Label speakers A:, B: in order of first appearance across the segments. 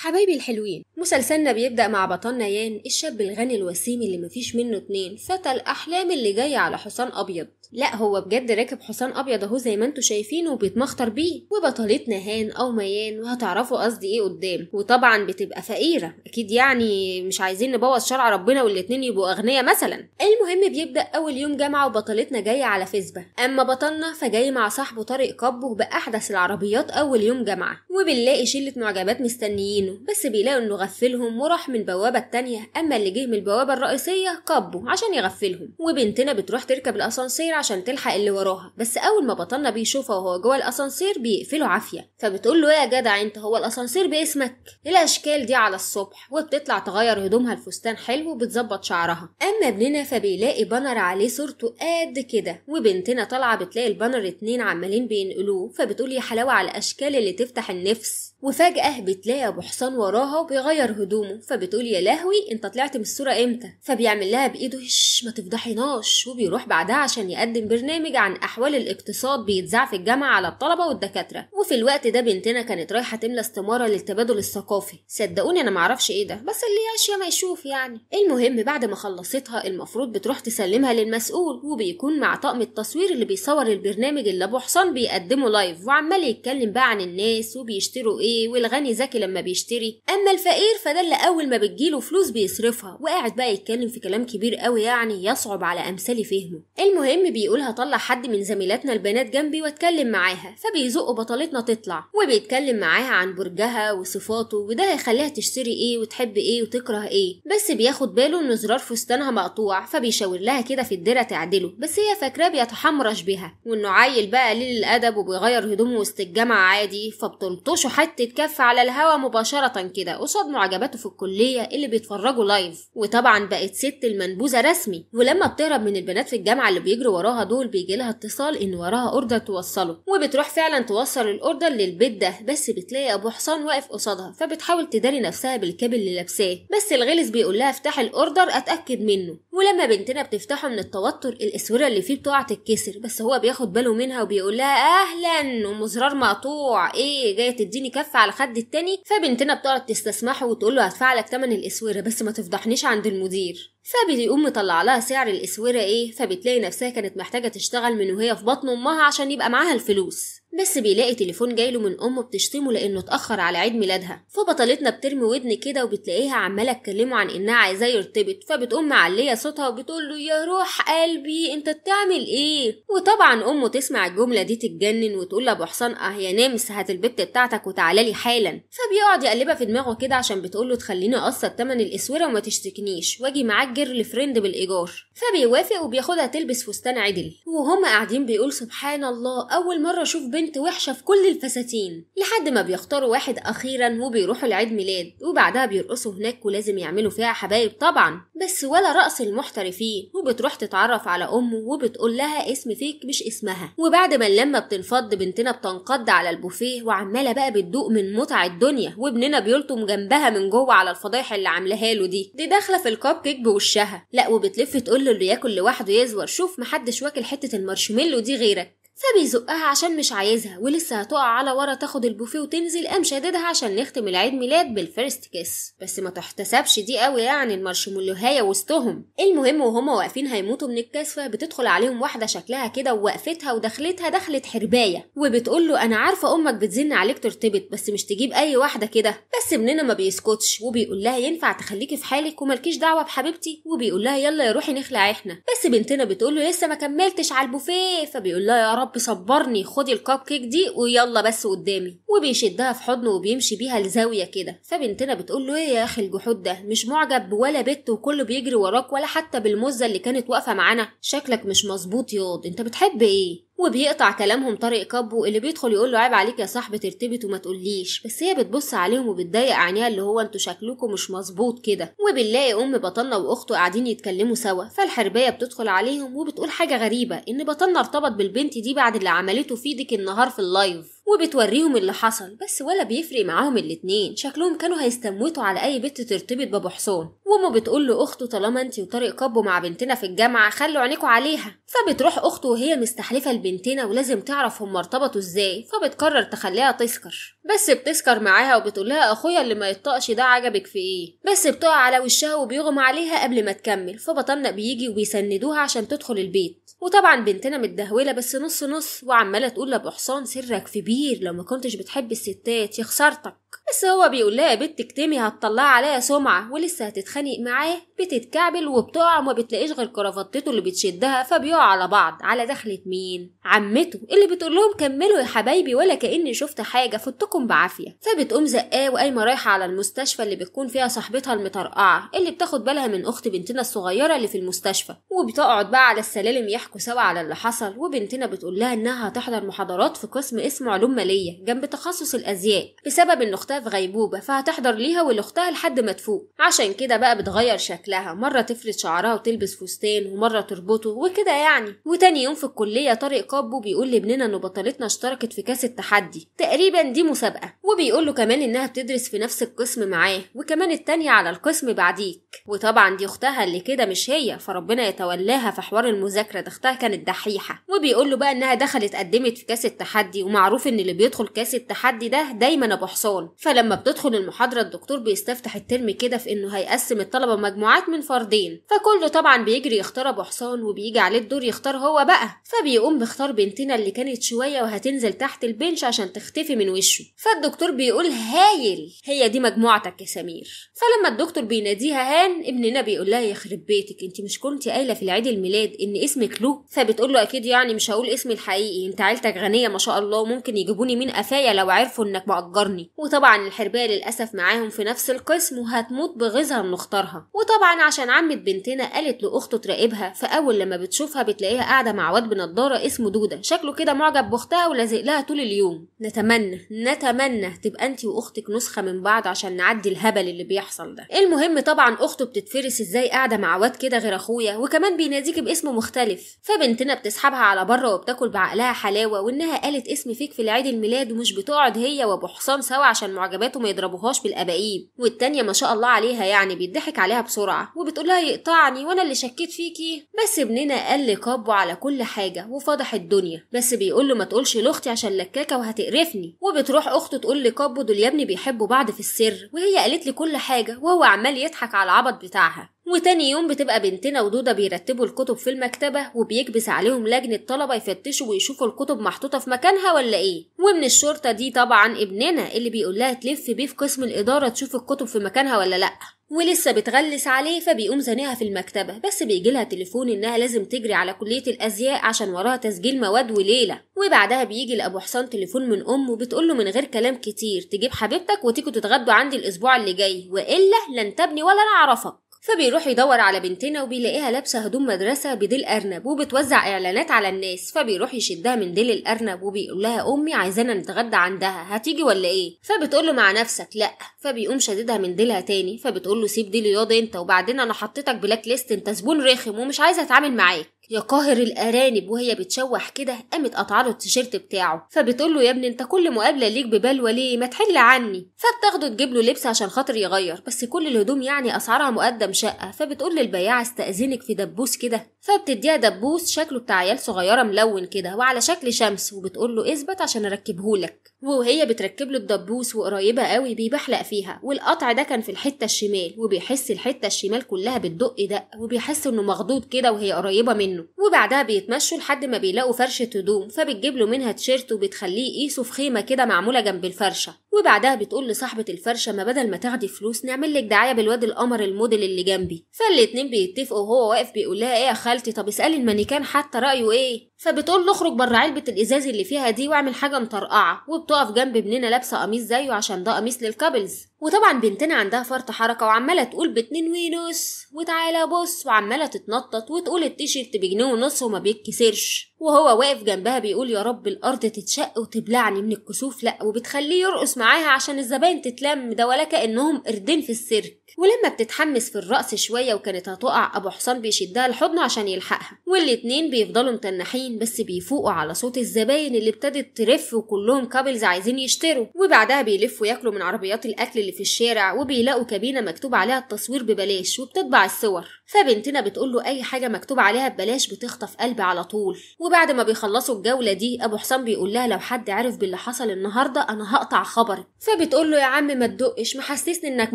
A: حبايبي الحلوين مسلسلنا بيبدأ مع بطل يان الشاب الغني الوسيم اللي مفيش منه اتنين فتى الأحلام اللي جاي على حصان أبيض لا هو بجد راكب حصان ابيض اهو زي ما انتوا شايفين وبيتمخطر بيه وبطلتنا هان او ميان وهتعرفوا قصدي ايه قدام وطبعا بتبقى فقيره اكيد يعني مش عايزين نبوظ شرع ربنا والاتنين يبقوا اغنياء مثلا المهم بيبدا اول يوم جامعه وبطلتنا جايه على فيسبا اما بطلنا فجاي مع صاحبه طارق كبه باحدث العربيات اول يوم جامعه وبنلاقي شله معجبات مستنيينه بس بيلاقوا انه غفلهم وراح من البوابه التانيه اما اللي جه من البوابه الرئيسيه كبه عشان يغفلهم وبنتنا بتروح تركب الاسانسير عشان تلحق اللي وراها بس اول ما بطلنا بيشوفها وهو جوه الاسانسير بيقفله عافيه فبتقول له ايه يا جدع انت هو الاسانسير باسمك إيه الاشكال دي على الصبح وبتطلع تغير هدومها الفستان حلو وبتظبط شعرها اما ابننا فبيلاقي بانر عليه صورته قد كده وبنتنا طالعه بتلاقي البانر اتنين عمالين بينقلوه فبتقول يا حلاوه على الاشكال اللي تفتح النفس وفجأة بتلاقي أبو حصان وراها وبيغير هدومه فبتقول يا لهوي أنت طلعت من الصورة إمتى؟ فبيعمل لها بإيده هش ما تفضحيناش وبيروح بعدها عشان يقدم برنامج عن أحوال الاقتصاد بيتذاع في الجامعة على الطلبة والدكاترة وفي الوقت ده بنتنا كانت رايحة تملى استمارة للتبادل الثقافي صدقوني أنا معرفش إيه ده بس اللي يعيش ما يشوف يعني المهم بعد ما خلصتها المفروض بتروح تسلمها للمسؤول وبيكون مع طقم التصوير اللي بيصور البرنامج اللي أبو حصان بيقدمه لايف وعمال يتكلم بقى عن الناس وبيشتروا إيه ايه والغني ذكي لما بيشتري اما الفقير فده اللي اول ما بتجيله فلوس بيصرفها وقاعد بقى يتكلم في كلام كبير قوي يعني يصعب على امثالي فهمه المهم بيقول هطلع حد من زميلاتنا البنات جنبي واتكلم معاها فبيزقوا بطلتنا تطلع وبيتكلم معاها عن برجها وصفاته وده هيخليها تشتري ايه وتحب ايه وتكره ايه بس بياخد باله ان زرار فستانها مقطوع فبيشاور لها كده في الدره تعدله بس هي فاكراه بيتحمرش بيها وانه عيل بقى قليل الادب وبيغير هدومه وسط الجامعه عادي فبتلطشه حتى بتتكف على الهوا مباشرة كده قصاد معجباته في الكلية اللي بيتفرجوا لايف وطبعا بقت ست المنبوذة رسمي ولما بتهرب من البنات في الجامعة اللي بيجروا وراها دول بيجي لها اتصال ان وراها اوردر توصله وبتروح فعلا توصل الاوردر للبيت ده بس بتلاقي ابو حصان واقف قصادها فبتحاول تداري نفسها بالكابل اللي لابساه بس الغلس بيقول لها افتح الاوردر اتاكد منه ولما بنتنا بتفتحه من التوتر الاسوره اللي فيه بتقع تتكسر بس هو بياخد باله منها وبيقول لها اهلا ام زرار مقطوع ايه جايه تديني كف لف على خد التاني فبنتنا بتقعد تستسمحه وتقول له هدفع لك تمن الاسوره بس ما تفضحنيش عند المدير فبيقوم مطلع لها سعر الاسوره ايه فبتلاقي نفسها كانت محتاجه تشتغل من وهي في بطن امها عشان يبقى معاها الفلوس بس بيلاقي تليفون جايله من امه بتشتمه لانه اتاخر على عيد ميلادها فبطلتنا بترمي ودن كده وبتلاقيها عماله تكلمه عن انها عايزاه يرتبط فبتقوم معليه صوتها وبتقول له يا روح قلبي انت بتعمل ايه وطبعا امه تسمع الجمله دي تتجنن وتقول لابو حصان اه يا نامس هات البت بتاعتك وتعالى لي حالا فبيقعد يقلبها في دماغه كده عشان بتقول له تخليني اقسط تمن الاسوره وما تشتكنيش واجي معاك جيرل فريند بالايجار فبيوافق وبياخدها تلبس فستان عدل وهم قاعدين بيقول سبحان الله اول مره اشوف بنت بنت وحشة في كل الفساتين لحد ما بيختاروا واحد أخيرا وبيروحوا لعيد ميلاد وبعدها بيرقصوا هناك ولازم يعملوا فيها حبايب طبعا بس ولا رقص المحترفين وبتروح تتعرف على أمه وبتقول لها اسم فيك مش اسمها وبعد ما اللمة بتنفض بنتنا بتنقض على البوفيه وعمالة بقى بتدوق من متع الدنيا وابننا بيلطم جنبها من جوه على الفضايح اللي عاملاها له دي دي داخلة في الكب كيك بوشها لا وبتلف تقول له اللي ياكل لوحده يزور شوف محدش واكل حتة المارشميلو دي غيرك فبيزقها عشان مش عايزها ولسه هتقع على ورا تاخد البوفيه وتنزل قام شاددها عشان نختم العيد ميلاد بالفيرست كيس بس ما تحتسبش دي قوي يعني المارشميلوهايه وسطهم المهم وهما واقفين هيموتوا من الكسفه بتدخل عليهم واحده شكلها كده ووقفتها ودخلتها دخلت حربايه وبتقول له انا عارفه امك بتزن عليك ترتبط بس مش تجيب اي واحده كده بس ابننا ما بيسكتش وبيقول لها ينفع تخليكي في حالك ومالكيش دعوه بحبيبتي وبيقول لها يلا يا روحي نخلع احنا بس بنتنا بتقول له لسه ما كملتش على البوفيه فبيقول لها يا رب الاب صبرني خدي الكب كيك دي ويلا بس قدامي وبيشدها في حضنه وبيمشي بيها لزاويه كده فبنتنا بتقول له ايه يا اخي الجحود ده مش معجب ولا بت وكله بيجري وراك ولا حتى بالمزه اللي كانت واقفه معانا شكلك مش مظبوط ياض انت بتحب ايه وبيقطع كلامهم طارق كبو اللي بيدخل يقول له عيب عليك يا صاحبي ترتبط وما تقوليش بس هي بتبص عليهم وبتضايق عينيها اللي هو انتوا شكلكم مش مظبوط كده وبنلاقي ام بطلنا واخته قاعدين يتكلموا سوا فالحربيه بتدخل عليهم وبتقول حاجه غريبه ان بطلنا ارتبط بالبنت دي بعد اللي عملته في ديك النهار في اللايف وبتوريهم اللي حصل بس ولا بيفرق معاهم الاتنين شكلهم كانوا هيستموتوا على اي بنت ترتبط بابو حصان وما بتقول لاخته طالما انت وطارق كبوا مع بنتنا في الجامعه خلوا عينيكوا عليها فبتروح اخته وهي مستحلفه لبنتنا ولازم تعرف هم ارتبطوا ازاي فبتقرر تخليها تسكر بس بتسكر معاها وبتقول لها اخويا اللي ما يطقش ده عجبك في ايه بس بتقع على وشها وبيغمى عليها قبل ما تكمل فبطلنا بيجي وبيسندوها عشان تدخل البيت وطبعا بنتنا متدهوله بس نص نص وعماله تقول لابو حسام سرك في بيه كتير لو ما كنتش بتحب الستات يا خسارتك بس هو بيقول لها يا بنت اكتمي هتطلع عليا سمعة ولسه هتتخانق معاه بتتكعبل وبتقع وما بتلاقيش غير كرافتته اللي بتشدها فبيقع على بعض على دخلة مين عمته اللي بتقول لهم كملوا يا حبايبي ولا كأني شفت حاجة فوتكم بعافية فبتقوم زقاه وقايمة رايحة على المستشفى اللي بتكون فيها صاحبتها المطرقعة اللي بتاخد بالها من أخت بنتنا الصغيرة اللي في المستشفى وبتقعد بقى على السلالم يحكوا سوا على اللي حصل وبنتنا بتقول لها إنها هتحضر محاضرات في قسم اسمه علوم العلوم مالية جنب تخصص الأزياء بسبب إن أختها في غيبوبة فهتحضر ليها ولأختها لحد ما تفوق عشان كده بقى بتغير شكلها مرة تفرد شعرها وتلبس فستان ومرة تربطه وكده يعني وتاني يوم في الكلية طارق كابو بيقول لابننا إن بطلتنا اشتركت في كاس التحدي تقريبا دي مسابقة وبيقول له كمان إنها بتدرس في نفس القسم معاه وكمان التانية على القسم بعديك وطبعا دي أختها اللي كده مش هي فربنا يتولاها في حوار المذاكرة ده أختها كانت دحيحة وبيقول له بقى إنها دخلت قدمت في كاس التحدي ومعروف إن ان اللي بيدخل كاس التحدي ده دايما ابو حصان فلما بتدخل المحاضره الدكتور بيستفتح الترم كده في انه هيقسم الطلبه مجموعات من فردين فكله طبعا بيجري يختار ابو حصان وبيجي عليه الدور يختار هو بقى فبيقوم بيختار بنتنا اللي كانت شويه وهتنزل تحت البنش عشان تختفي من وشه فالدكتور بيقول هايل هي دي مجموعتك يا سمير فلما الدكتور بيناديها هان ابننا بيقول لها يخرب بيتك انت مش كنت قايله في العيد الميلاد ان اسمك لو فبتقول له اكيد يعني مش هقول اسمي الحقيقي انت عيلتك غنيه ما شاء الله ممكن يجيبوني من قفايا لو عرفوا انك مأجرني وطبعا الحربية للأسف معاهم في نفس القسم وهتموت بغيظها من اختارها وطبعا عشان عمة بنتنا قالت لأخته تراقبها فأول لما بتشوفها بتلاقيها قاعدة مع واد بنضارة اسمه دودة شكله كده معجب بأختها ولازق لها طول اليوم نتمنى نتمنى تبقى انت وأختك نسخة من بعض عشان نعدي الهبل اللي بيحصل ده المهم طبعا أخته بتتفرس ازاي قاعدة مع واد كده غير أخويا وكمان بيناديكي باسم مختلف فبنتنا بتسحبها على بره وبتاكل بعقلها حلاوة وإنها قالت اسم فيك في لعيد الميلاد ومش بتقعد هي وابو حصان سوا عشان معجباته ما يضربوهاش بالابائيب والتانيه ما شاء الله عليها يعني بيضحك عليها بسرعه وبتقول لها يقطعني وانا اللي شكيت فيكي بس ابننا قال لكابو على كل حاجه وفضح الدنيا بس بيقول له ما تقولش لاختي عشان لكاكه وهتقرفني وبتروح اخته تقول لكابو دول يا ابني بيحبوا بعض في السر وهي قالت لي كل حاجه وهو عمال يضحك على العبط بتاعها وتاني يوم بتبقى بنتنا ودودة بيرتبوا الكتب في المكتبة وبيكبس عليهم لجنة طلبة يفتشوا ويشوفوا الكتب محطوطة في مكانها ولا ايه ومن الشرطة دي طبعا ابننا اللي بيقولها تلف بيه في قسم الإدارة تشوف الكتب في مكانها ولا لأ ولسه بتغلس عليه فبيقوم زانيها في المكتبة بس بيجيلها تليفون انها لازم تجري على كلية الازياء عشان وراها تسجيل مواد وليلة وبعدها بيجي لابو حسام تليفون من امه بتقوله من غير كلام كتير تجيب حبيبتك وتيجوا تتغدوا عندي الاسبوع اللي جاي والا لن تبني ولا انا اعرفك فبيروح يدور على بنتنا وبيلاقيها لابسه هدوم مدرسه بديل ارنب وبتوزع اعلانات على الناس فبيروح يشدها من ديل الارنب وبيقول لها امي عايزانا نتغدى عندها هتيجي ولا ايه فبتقول له مع نفسك لا فبيقوم شددها من ديلها تاني فبتقول له سيب ديل ياض انت وبعدين انا حطيتك بلاك ليست انت زبون رخم ومش عايزه اتعامل معاك يا قاهر الارانب وهي بتشوح كده قامت قطعه التيشيرت بتاعه فبتقول له يا ابني انت كل مقابله ليك ببلوى ليه ما تحل عني فبتاخده تجيب له لبس عشان خاطر يغير بس كل الهدوم يعني اسعارها مقدم شقه فبتقول للبياع استاذنك في دبوس كده فبتديها دبوس شكله بتاع عيال صغيره ملون كده وعلى شكل شمس وبتقول له اثبت عشان اركبهولك وهي بتركب له الدبوس وقريبه قوي بيبحلق فيها والقطع ده كان في الحته الشمال وبيحس الحته الشمال كلها بتدق دق وبيحس انه مخضوض كده وهي قريبه منه منه وبعدها بيتمشوا لحد ما بيلاقوا فرشة هدوم فبتجيب له منها تيشيرت وبتخليه يقيسه في خيمة كده معمولة جنب الفرشة وبعدها بتقول لصاحبة الفرشة ما بدل ما تاخدي فلوس نعمل لك دعاية بالواد القمر الموديل اللي جنبي فالاتنين بيتفقوا وهو واقف بيقول لها ايه يا خالتي طب اسألي المانيكان حتى رأيه ايه فبتقول له اخرج بره علبة الإزاز اللي فيها دي واعمل حاجة مطرقعة وبتقف جنب ابننا لابسة قميص زيه عشان ده قميص للكابلز وطبعا بنتنا عندها فرط حركة وعمالة تقول باتنين ونص وتعالى بص وعمالة تتنطط وتقول التيشيرت بجنيه ونص وما بيتكسرش وهو واقف جنبها بيقول يا رب الأرض تتشق وتبلعني من الكسوف لأ وبتخليه يرقص معاها عشان الزباين تتلم ده ولا كأنهم قردين في السيرك ولما بتتحمس في الرقص شوية وكانت هتقع أبو حصان بيشدها لحضنه عشان يلحقها والاتنين بيفضلوا متنحين بس بيفوقوا على صوت الزباين اللي ابتدت ترف وكلهم كابلز عايزين يشتروا وبعدها بيلفوا ياكلوا من عربيات الأكل اللي في الشارع وبيلاقوا كابينة مكتوب عليها التصوير ببلاش وبتطبع الصور فبنتنا بتقول له أي حاجة مكتوب عليها ببلاش بتخطف قلبي على طول وبعد ما بيخلصوا الجولة دي أبو حسام بيقول لها لو حد عرف باللي حصل النهاردة أنا هقطع خبرك فبتقول له يا عم ما تدقش محسسني إنك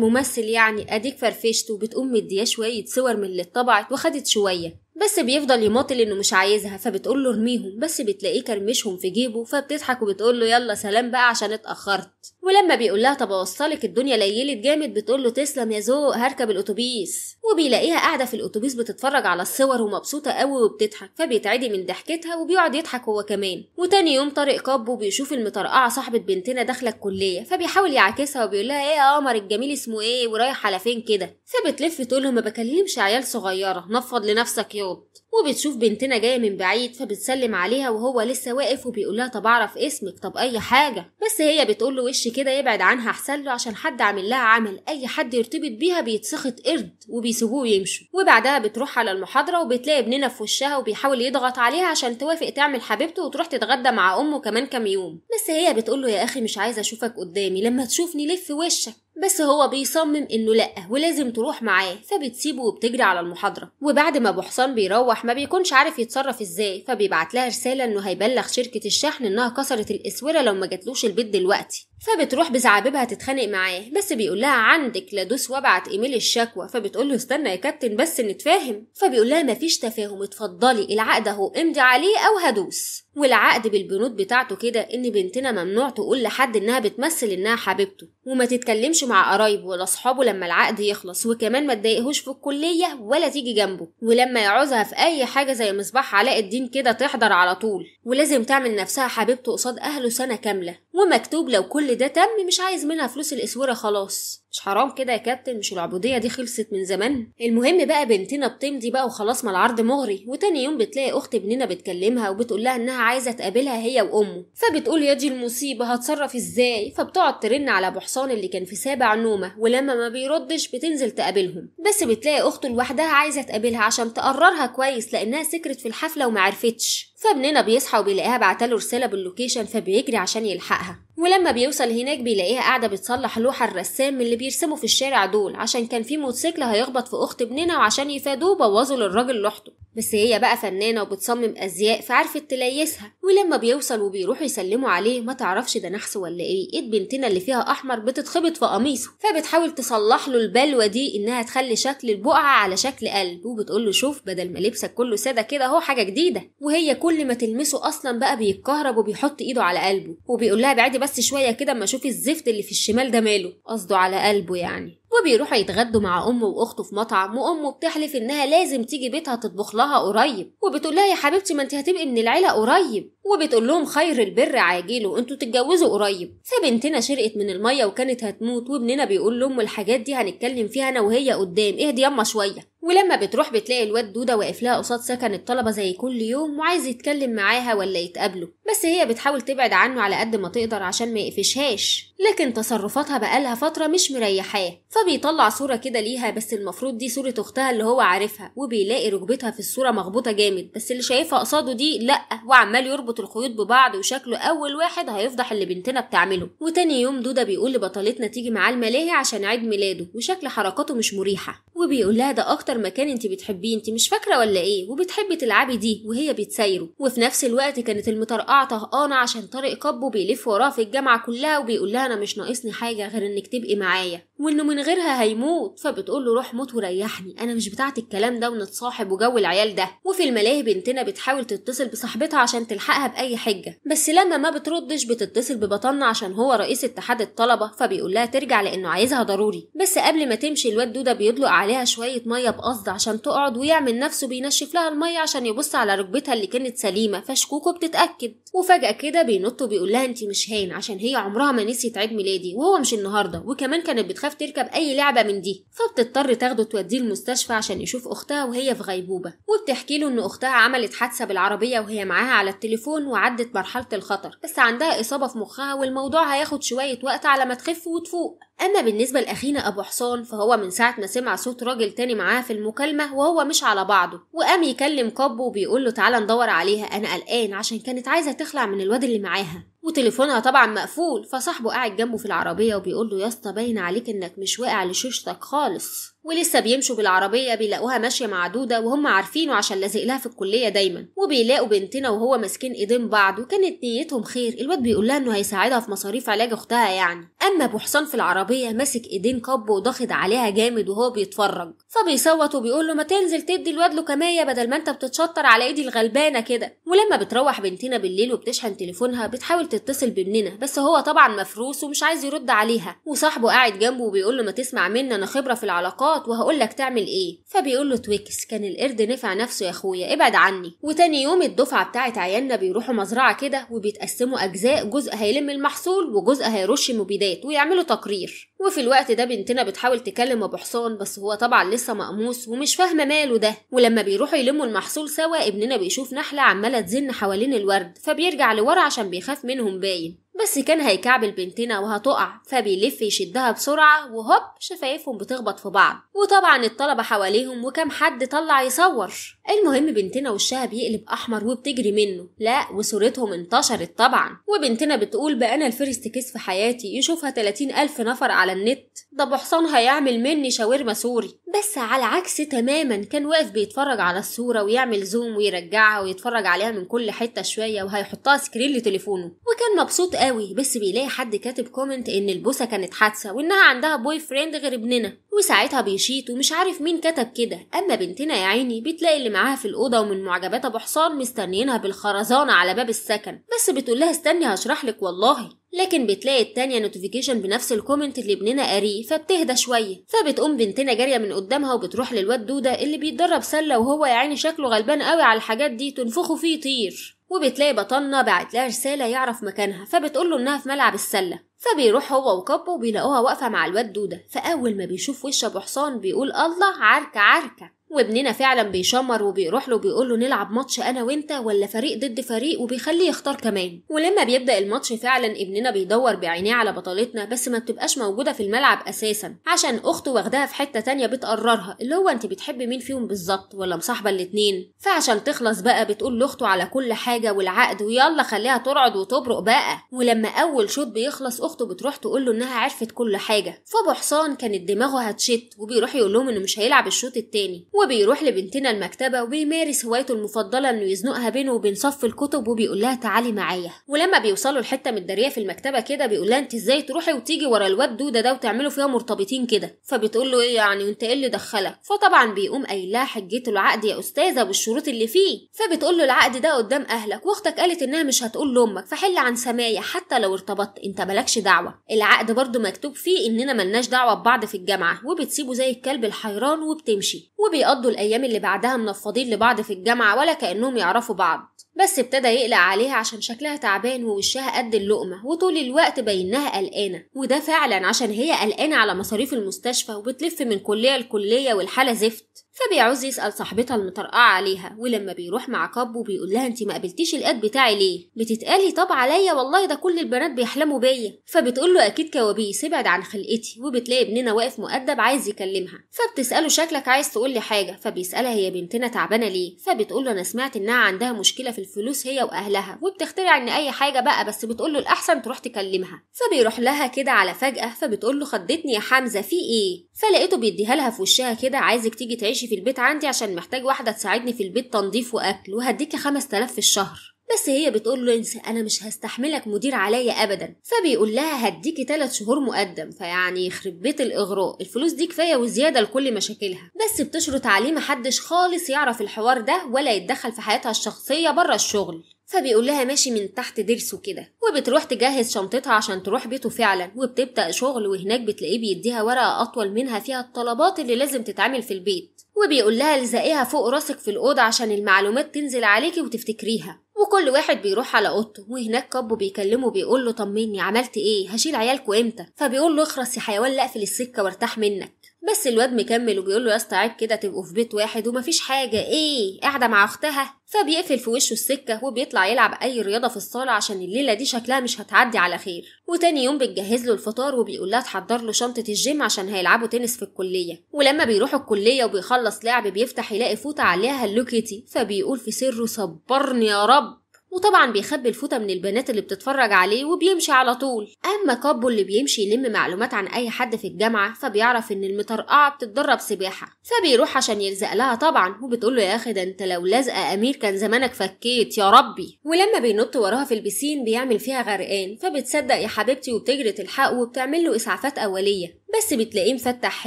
A: ممثل يعني اديك فرفشته وبتقوم مديه شويه صور من اللي اتطبعت وخدت شويه بس بيفضل يماطل انه مش عايزها فبتقول له ارميهم بس بتلاقيه كرمشهم في جيبه فبتضحك وبتقول له يلا سلام بقى عشان اتاخرت ولما بيقول لها طب اوصلك الدنيا ليلت جامد بتقول له تسلم يا ذوق هركب الاتوبيس وبيلاقيها قاعده في الاتوبيس بتتفرج على الصور ومبسوطه قوي وبتضحك فبيتعدي من ضحكتها وبيقعد يضحك هو كمان وتاني يوم طارق كابو بيشوف المطرقعه صاحبه بنتنا داخله الكليه فبيحاول يعاكسها وبيقول لها ايه يا قمر الجميل اسمه ايه ورايح على فين كده فبتلف تقول له ما بكلمش عيال صغيره نفض لنفسك يوض وبتشوف بنتنا جاية من بعيد فبتسلم عليها وهو لسه واقف وبيقولها طب أعرف اسمك طب أي حاجة بس هي بتقول له وش كده يبعد عنها أحسن له عشان حد عامل لها عمل أي حد يرتبط بيها بيتسخط قرد وبيسيبوه ويمشوا وبعدها بتروح على المحاضرة وبتلاقي ابننا في وشها وبيحاول يضغط عليها عشان توافق تعمل حبيبته وتروح تتغدى مع أمه كمان كام يوم بس هي بتقول له يا أخي مش عايزة أشوفك قدامي لما تشوفني لف وشك بس هو بيصمم انه لأ ولازم تروح معاه فبتسيبه وبتجري على المحاضرة وبعد ما ابو حصان بيروح ما بيكونش عارف يتصرف ازاي فبيبعت لها رسالة انه هيبلغ شركة الشحن انها كسرت الاسورة لو ما جاتلوش البيت دلوقتي فبتروح بزعابيبها تتخانق معاه بس بيقول لها عندك لدوس وابعت ايميل الشكوى فبتقول له استنى يا كابتن بس نتفاهم فبيقول لها مفيش تفاهم اتفضلي العقد اهو امضي عليه او هدوس والعقد بالبنود بتاعته كده ان بنتنا ممنوع تقول لحد انها بتمثل انها حبيبته وما تتكلمش مع قرايبه ولا اصحابه لما العقد يخلص وكمان ما تضايقهوش في الكليه ولا تيجي جنبه ولما يعوزها في اي حاجه زي مصباح علاء الدين كده تحضر على طول ولازم تعمل نفسها حبيبته قصاد اهله سنه كامله ومكتوب لو كل ده تم مش عايز منها فلوس الاسوره خلاص مش حرام كده يا كابتن مش العبوديه دي خلصت من زمان المهم بقى بنتنا بتمضي بقى وخلاص ما العرض مغري وتاني يوم بتلاقي اخت ابننا بتكلمها وبتقول لها انها عايزه تقابلها هي وامه فبتقول يا دي المصيبه هتصرف ازاي فبتقعد ترن على ابو حصان اللي كان في سابع نومه ولما ما بيردش بتنزل تقابلهم بس بتلاقي اخته لوحدها عايزه تقابلها عشان تقررها كويس لانها سكرت في الحفله ومعرفتش فابننا بيصحى وبيلاقيها بعتله رساله باللوكيشن فبيجري عشان يلحقها ولما بيوصل هناك بيلاقيها قاعدة بتصلح لوحة الرسام اللي بيرسموا في الشارع دول عشان كان في موتوسيكل هيخبط في أخت ابننا وعشان يفادوه بوظوا للراجل لوحته بس هي بقى فنانة وبتصمم أزياء فعرفت تليسها ولما بيوصل وبيروحوا يسلموا عليه ما تعرفش ده نحس ولا ايه ايد بنتنا اللي فيها احمر بتتخبط في قميصه فبتحاول تصلح له البلوه دي انها تخلي شكل البقعه على شكل قلب وبتقول له شوف بدل ما لبسك كله ساده كده اهو حاجه جديده وهي كل ما تلمسه اصلا بقى بيتكهرب وبيحط ايده على قلبه وبيقول لها بعدي بس شويه كده اما اشوف الزفت اللي في الشمال ده ماله قصده على قلبه يعني وبيروحوا يتغدوا مع امه واخته في مطعم وامه بتحلف انها لازم تيجي بيتها تطبخ لها قريب وبتقول لها يا حبيبتي ما انت هتبقي من العيله قريب وبتقول لهم خير البر عاجله انتوا تتجوزوا قريب فبنتنا شرقت من الميه وكانت هتموت وابننا بيقول لهم الحاجات دي هنتكلم فيها انا وهي قدام اهدي يما شويه ولما بتروح بتلاقي الواد دوده واقف لها قصاد سكن الطلبه زي كل يوم وعايز يتكلم معاها ولا يتقابله بس هي بتحاول تبعد عنه على قد ما تقدر عشان ما يقفشهاش لكن تصرفاتها بقالها فتره مش مريحاه فبيطلع صوره كده ليها بس المفروض دي صوره اختها اللي هو عارفها وبيلاقي ركبتها في الصوره مخبوطه جامد بس اللي شايفها قصاده دي لا وعمال يربط يربط الخيوط ببعض وشكله أول واحد هيفضح اللي بنتنا بتعمله وتاني يوم دودة بيقول لبطلتنا تيجي معاه الملاهي عشان عيد ميلاده وشكل حركاته مش مريحة وبيقول لها ده أكتر مكان أنت بتحبيه أنت مش فاكرة ولا إيه وبتحبي تلعبي دي وهي بتسايره وفي نفس الوقت كانت المطرقعة طهقانة عشان طارق كبه بيلف وراها في الجامعة كلها وبيقول لها أنا مش ناقصني حاجة غير إنك تبقي معايا وانه من غيرها هيموت فبتقول له روح موت وريحني انا مش بتاعت الكلام ده ونتصاحب وجو العيال ده وفي الملاهي بنتنا بتحاول تتصل بصاحبتها عشان تلحقها باي حجه بس لما ما بتردش بتتصل ببطلنا عشان هو رئيس اتحاد الطلبه فبيقول لها ترجع لانه عايزها ضروري بس قبل ما تمشي الواد دوده بيطلق عليها شويه ميه بقصد عشان تقعد ويعمل نفسه بينشف لها الميه عشان يبص على ركبتها اللي كانت سليمه فشكوكه بتتاكد وفجاه كده بينط وبيقول لها انت مش هين عشان هي عمرها ما نسيت عيد ميلادي وهو مش النهارده وكمان كانت بتخاف تركب أي لعبة من دي فبتضطر تاخده توديه المستشفى عشان يشوف أختها وهي في غيبوبة وبتحكي له إن أختها عملت حادثة بالعربية وهي معاها على التليفون وعدت مرحلة الخطر بس عندها إصابة في مخها والموضوع هياخد شوية وقت على ما تخف وتفوق أما بالنسبة لأخينا أبو حصان فهو من ساعة ما سمع صوت راجل تاني معاه في المكالمة وهو مش على بعضه وقام يكلم كابو وبيقول له تعالى ندور عليها أنا قلقان عشان كانت عايزة تخلع من الواد اللي معاها وتليفونها طبعا مقفول فصاحبه قاعد جنبه في العربية وبيقول له يا اسطى باين عليك انك مش واقع لشوشتك خالص ولسه بيمشوا بالعربية بيلاقوها ماشية مع دودة وهم عارفينه عشان لازق لها في الكلية دايما وبيلاقوا بنتنا وهو ماسكين ايدين بعض وكانت نيتهم خير الواد بيقول لها انه هيساعدها في مصاريف علاج اختها يعني اما ابو حصان في العربية ماسك ايدين كب وضاخد عليها جامد وهو بيتفرج فبيصوت وبيقول له ما تنزل تدي الواد له كمية بدل ما انت بتتشطر على ايدي الغلبانة كده ولما بتروح بنتنا بالليل وبتشحن تليفونها بتحاول تتصل بابننا بس هو طبعا مفروس ومش عايز يرد عليها وصاحبه قاعد جنبه وبيقول له ما تسمع مني انا خبرة في العلاقات الخراط وهقول لك تعمل ايه فبيقول له تويكس كان القرد نفع نفسه يا اخويا ابعد عني وتاني يوم الدفعه بتاعت عيالنا بيروحوا مزرعه كده وبيتقسموا اجزاء جزء هيلم المحصول وجزء هيرش مبيدات ويعملوا تقرير وفي الوقت ده بنتنا بتحاول تكلم ابو حصان بس هو طبعا لسه مقموس ومش فاهمه ماله ده ولما بيروحوا يلموا المحصول سوا ابننا بيشوف نحله عماله تزن حوالين الورد فبيرجع لورا عشان بيخاف منهم باين بس كان هيكعبل بنتنا وهتقع فبيلف يشدها بسرعة وهوب شفايفهم بتخبط في بعض وطبعا الطلبة حواليهم وكم حد طلع يصور المهم بنتنا وشها بيقلب أحمر وبتجري منه لا وصورتهم انتشرت طبعا وبنتنا بتقول بقى أنا الفيرست كيس في حياتي يشوفها 30 ألف نفر على النت ده بحصان هيعمل مني شاورما سوري بس على عكس تماما كان واقف بيتفرج على الصورة ويعمل زوم ويرجعها ويتفرج عليها من كل حتة شوية وهيحطها سكرين لتليفونه وكان مبسوط قوي بس بيلاقي حد كاتب كومنت ان البوسه كانت حادثه وانها عندها بوي فريند غير ابننا وساعتها بيشيط ومش عارف مين كتب كده اما بنتنا يا عيني بتلاقي اللي معاها في الاوضه ومن معجبات ابو حصان مستنيينها بالخرزانه على باب السكن بس بتقول لها استني هشرح لك والله لكن بتلاقي التانية نوتيفيكيشن بنفس الكومنت اللي ابننا قاريه فبتهدى شوية فبتقوم بنتنا جارية من قدامها وبتروح للواد دودة اللي بيتدرب سلة وهو يا عيني شكله غلبان قوي على الحاجات دي تنفخه فيه طير وبتلاقي بطلنا بعت لها رسالة يعرف مكانها فبتقول له إنها في ملعب السلة فبيروح هو وكبه وبيلاقوها واقفة مع الواد دودة فأول ما بيشوف وش أبو حصان بيقول الله عركة عركة وابننا فعلا بيشمر وبيروح له بيقول له نلعب ماتش انا وانت ولا فريق ضد فريق وبيخليه يختار كمان ولما بيبدا الماتش فعلا ابننا بيدور بعينيه على بطلتنا بس ما بتبقاش موجوده في الملعب اساسا عشان اخته واخداها في حته تانية بتقررها اللي هو انت بتحبي مين فيهم بالظبط ولا مصاحبه الاتنين فعشان تخلص بقى بتقول لاخته على كل حاجه والعقد ويلا خليها ترعد وتبرق بقى ولما اول شوط بيخلص اخته بتروح تقول له انها عرفت كل حاجه فابو حصان كانت دماغه هتشت وبيروح يقول لهم انه مش هيلعب الشوط التاني هو بيروح لبنتنا المكتبة وبيمارس هوايته المفضلة إنه يزنقها بينه وبين صف الكتب وبيقول لها تعالي معايا ولما بيوصلوا لحتة متدارية في المكتبة كده بيقول لها أنت إزاي تروحي وتيجي ورا الواد دودة ده وتعملوا فيها مرتبطين كده فبتقول له إيه يعني وأنت إيه اللي دخلك فطبعا بيقوم قايل لها حجته العقد يا أستاذة بالشروط اللي فيه فبتقول له العقد ده قدام أهلك وأختك قالت إنها مش هتقول لأمك فحل عن سمايا حتى لو ارتبطت أنت مالكش دعوة العقد برده مكتوب فيه إننا ملناش دعوة ببعض في الجامعة وبتسيبه زي الكلب الحيران وبتمشي وبيقضي وقضوا الأيام اللي بعدها منفضين لبعض في الجامعة ولا كأنهم يعرفوا بعض بس ابتدى يقلق عليها عشان شكلها تعبان ووشها قد اللقمة وطول الوقت باينها قلقانة وده فعلا عشان هي قلقانة على مصاريف المستشفى وبتلف من كلية لكلية والحالة زفت فبيعوز يسأل صاحبتها المطرقعة عليها ولما بيروح مع كابو بيقول لها انت ما قابلتيش الاد بتاعي ليه بتتقالي طب عليا والله ده كل البنات بيحلموا بيا فبتقول له اكيد كوابيس ابعد عن خلقتي وبتلاقي ابننا واقف مؤدب عايز يكلمها فبتسأله شكلك عايز تقول لي حاجة فبيسألها هي بنتنا تعبانة ليه فبتقول له انا سمعت انها عندها مشكلة في الفلوس هي واهلها وبتخترع ان اي حاجة بقى بس بتقول له الاحسن تروح تكلمها فبيروح لها كده على فجأة فبتقول له خضتني يا حمزة في ايه فلقيته بيديها لها في وشها كده عايزك تيجي تعيش تعيشي في البيت عندي عشان محتاج واحدة تساعدني في البيت تنظيف وأكل وهديكي 5000 في الشهر بس هي بتقول له انا مش هستحملك مدير عليا ابدا فبيقول لها هديكي تلات شهور مقدم فيعني يخرب بيت الاغراء الفلوس دي كفايه وزياده لكل مشاكلها بس بتشرط عليه محدش خالص يعرف الحوار ده ولا يتدخل في حياتها الشخصيه بره الشغل فبيقول لها ماشي من تحت ضرسه كده وبتروح تجهز شنطتها عشان تروح بيته فعلا وبتبدا شغل وهناك بتلاقيه بيديها ورقه اطول منها فيها الطلبات اللي لازم تتعمل في البيت وبيقول لها الزقيها فوق راسك في الأوضة عشان المعلومات تنزل عليكي وتفتكريها وكل واحد بيروح على اوضته وهناك كابو بيكلمه بيقول له طمني عملت ايه هشيل عيالكوا امتى فبيقول له اخرس يا حيوان لا اقفل السكه وارتاح منك بس الواد مكمل وبيقول له يا اسطى عيب كده تبقوا في بيت واحد ومفيش حاجه ايه قاعده مع اختها فبيقفل في وشه السكه وبيطلع يلعب اي رياضه في الصاله عشان الليله دي شكلها مش هتعدي على خير وتاني يوم بتجهز له الفطار وبيقول لها تحضر له شنطه الجيم عشان هيلعبوا تنس في الكليه ولما بيروحوا الكليه وبيخلص لعب بيفتح يلاقي فوطه عليها هلو كيتي فبيقول في سره صبرني يا رب وطبعا بيخبي الفوطة من البنات اللي بتتفرج عليه وبيمشي على طول أما كابو اللي بيمشي يلم معلومات عن أي حد في الجامعة فبيعرف إن المطرقعة بتتدرب سباحة فبيروح عشان يلزق لها طبعا وبتقول له يا أخي ده أنت لو لازقة أمير كان زمانك فكيت يا ربي ولما بينط وراها في البسين بيعمل فيها غرقان فبتصدق يا حبيبتي وبتجري تلحقه وبتعمل له إسعافات أولية بس بتلاقيه مفتح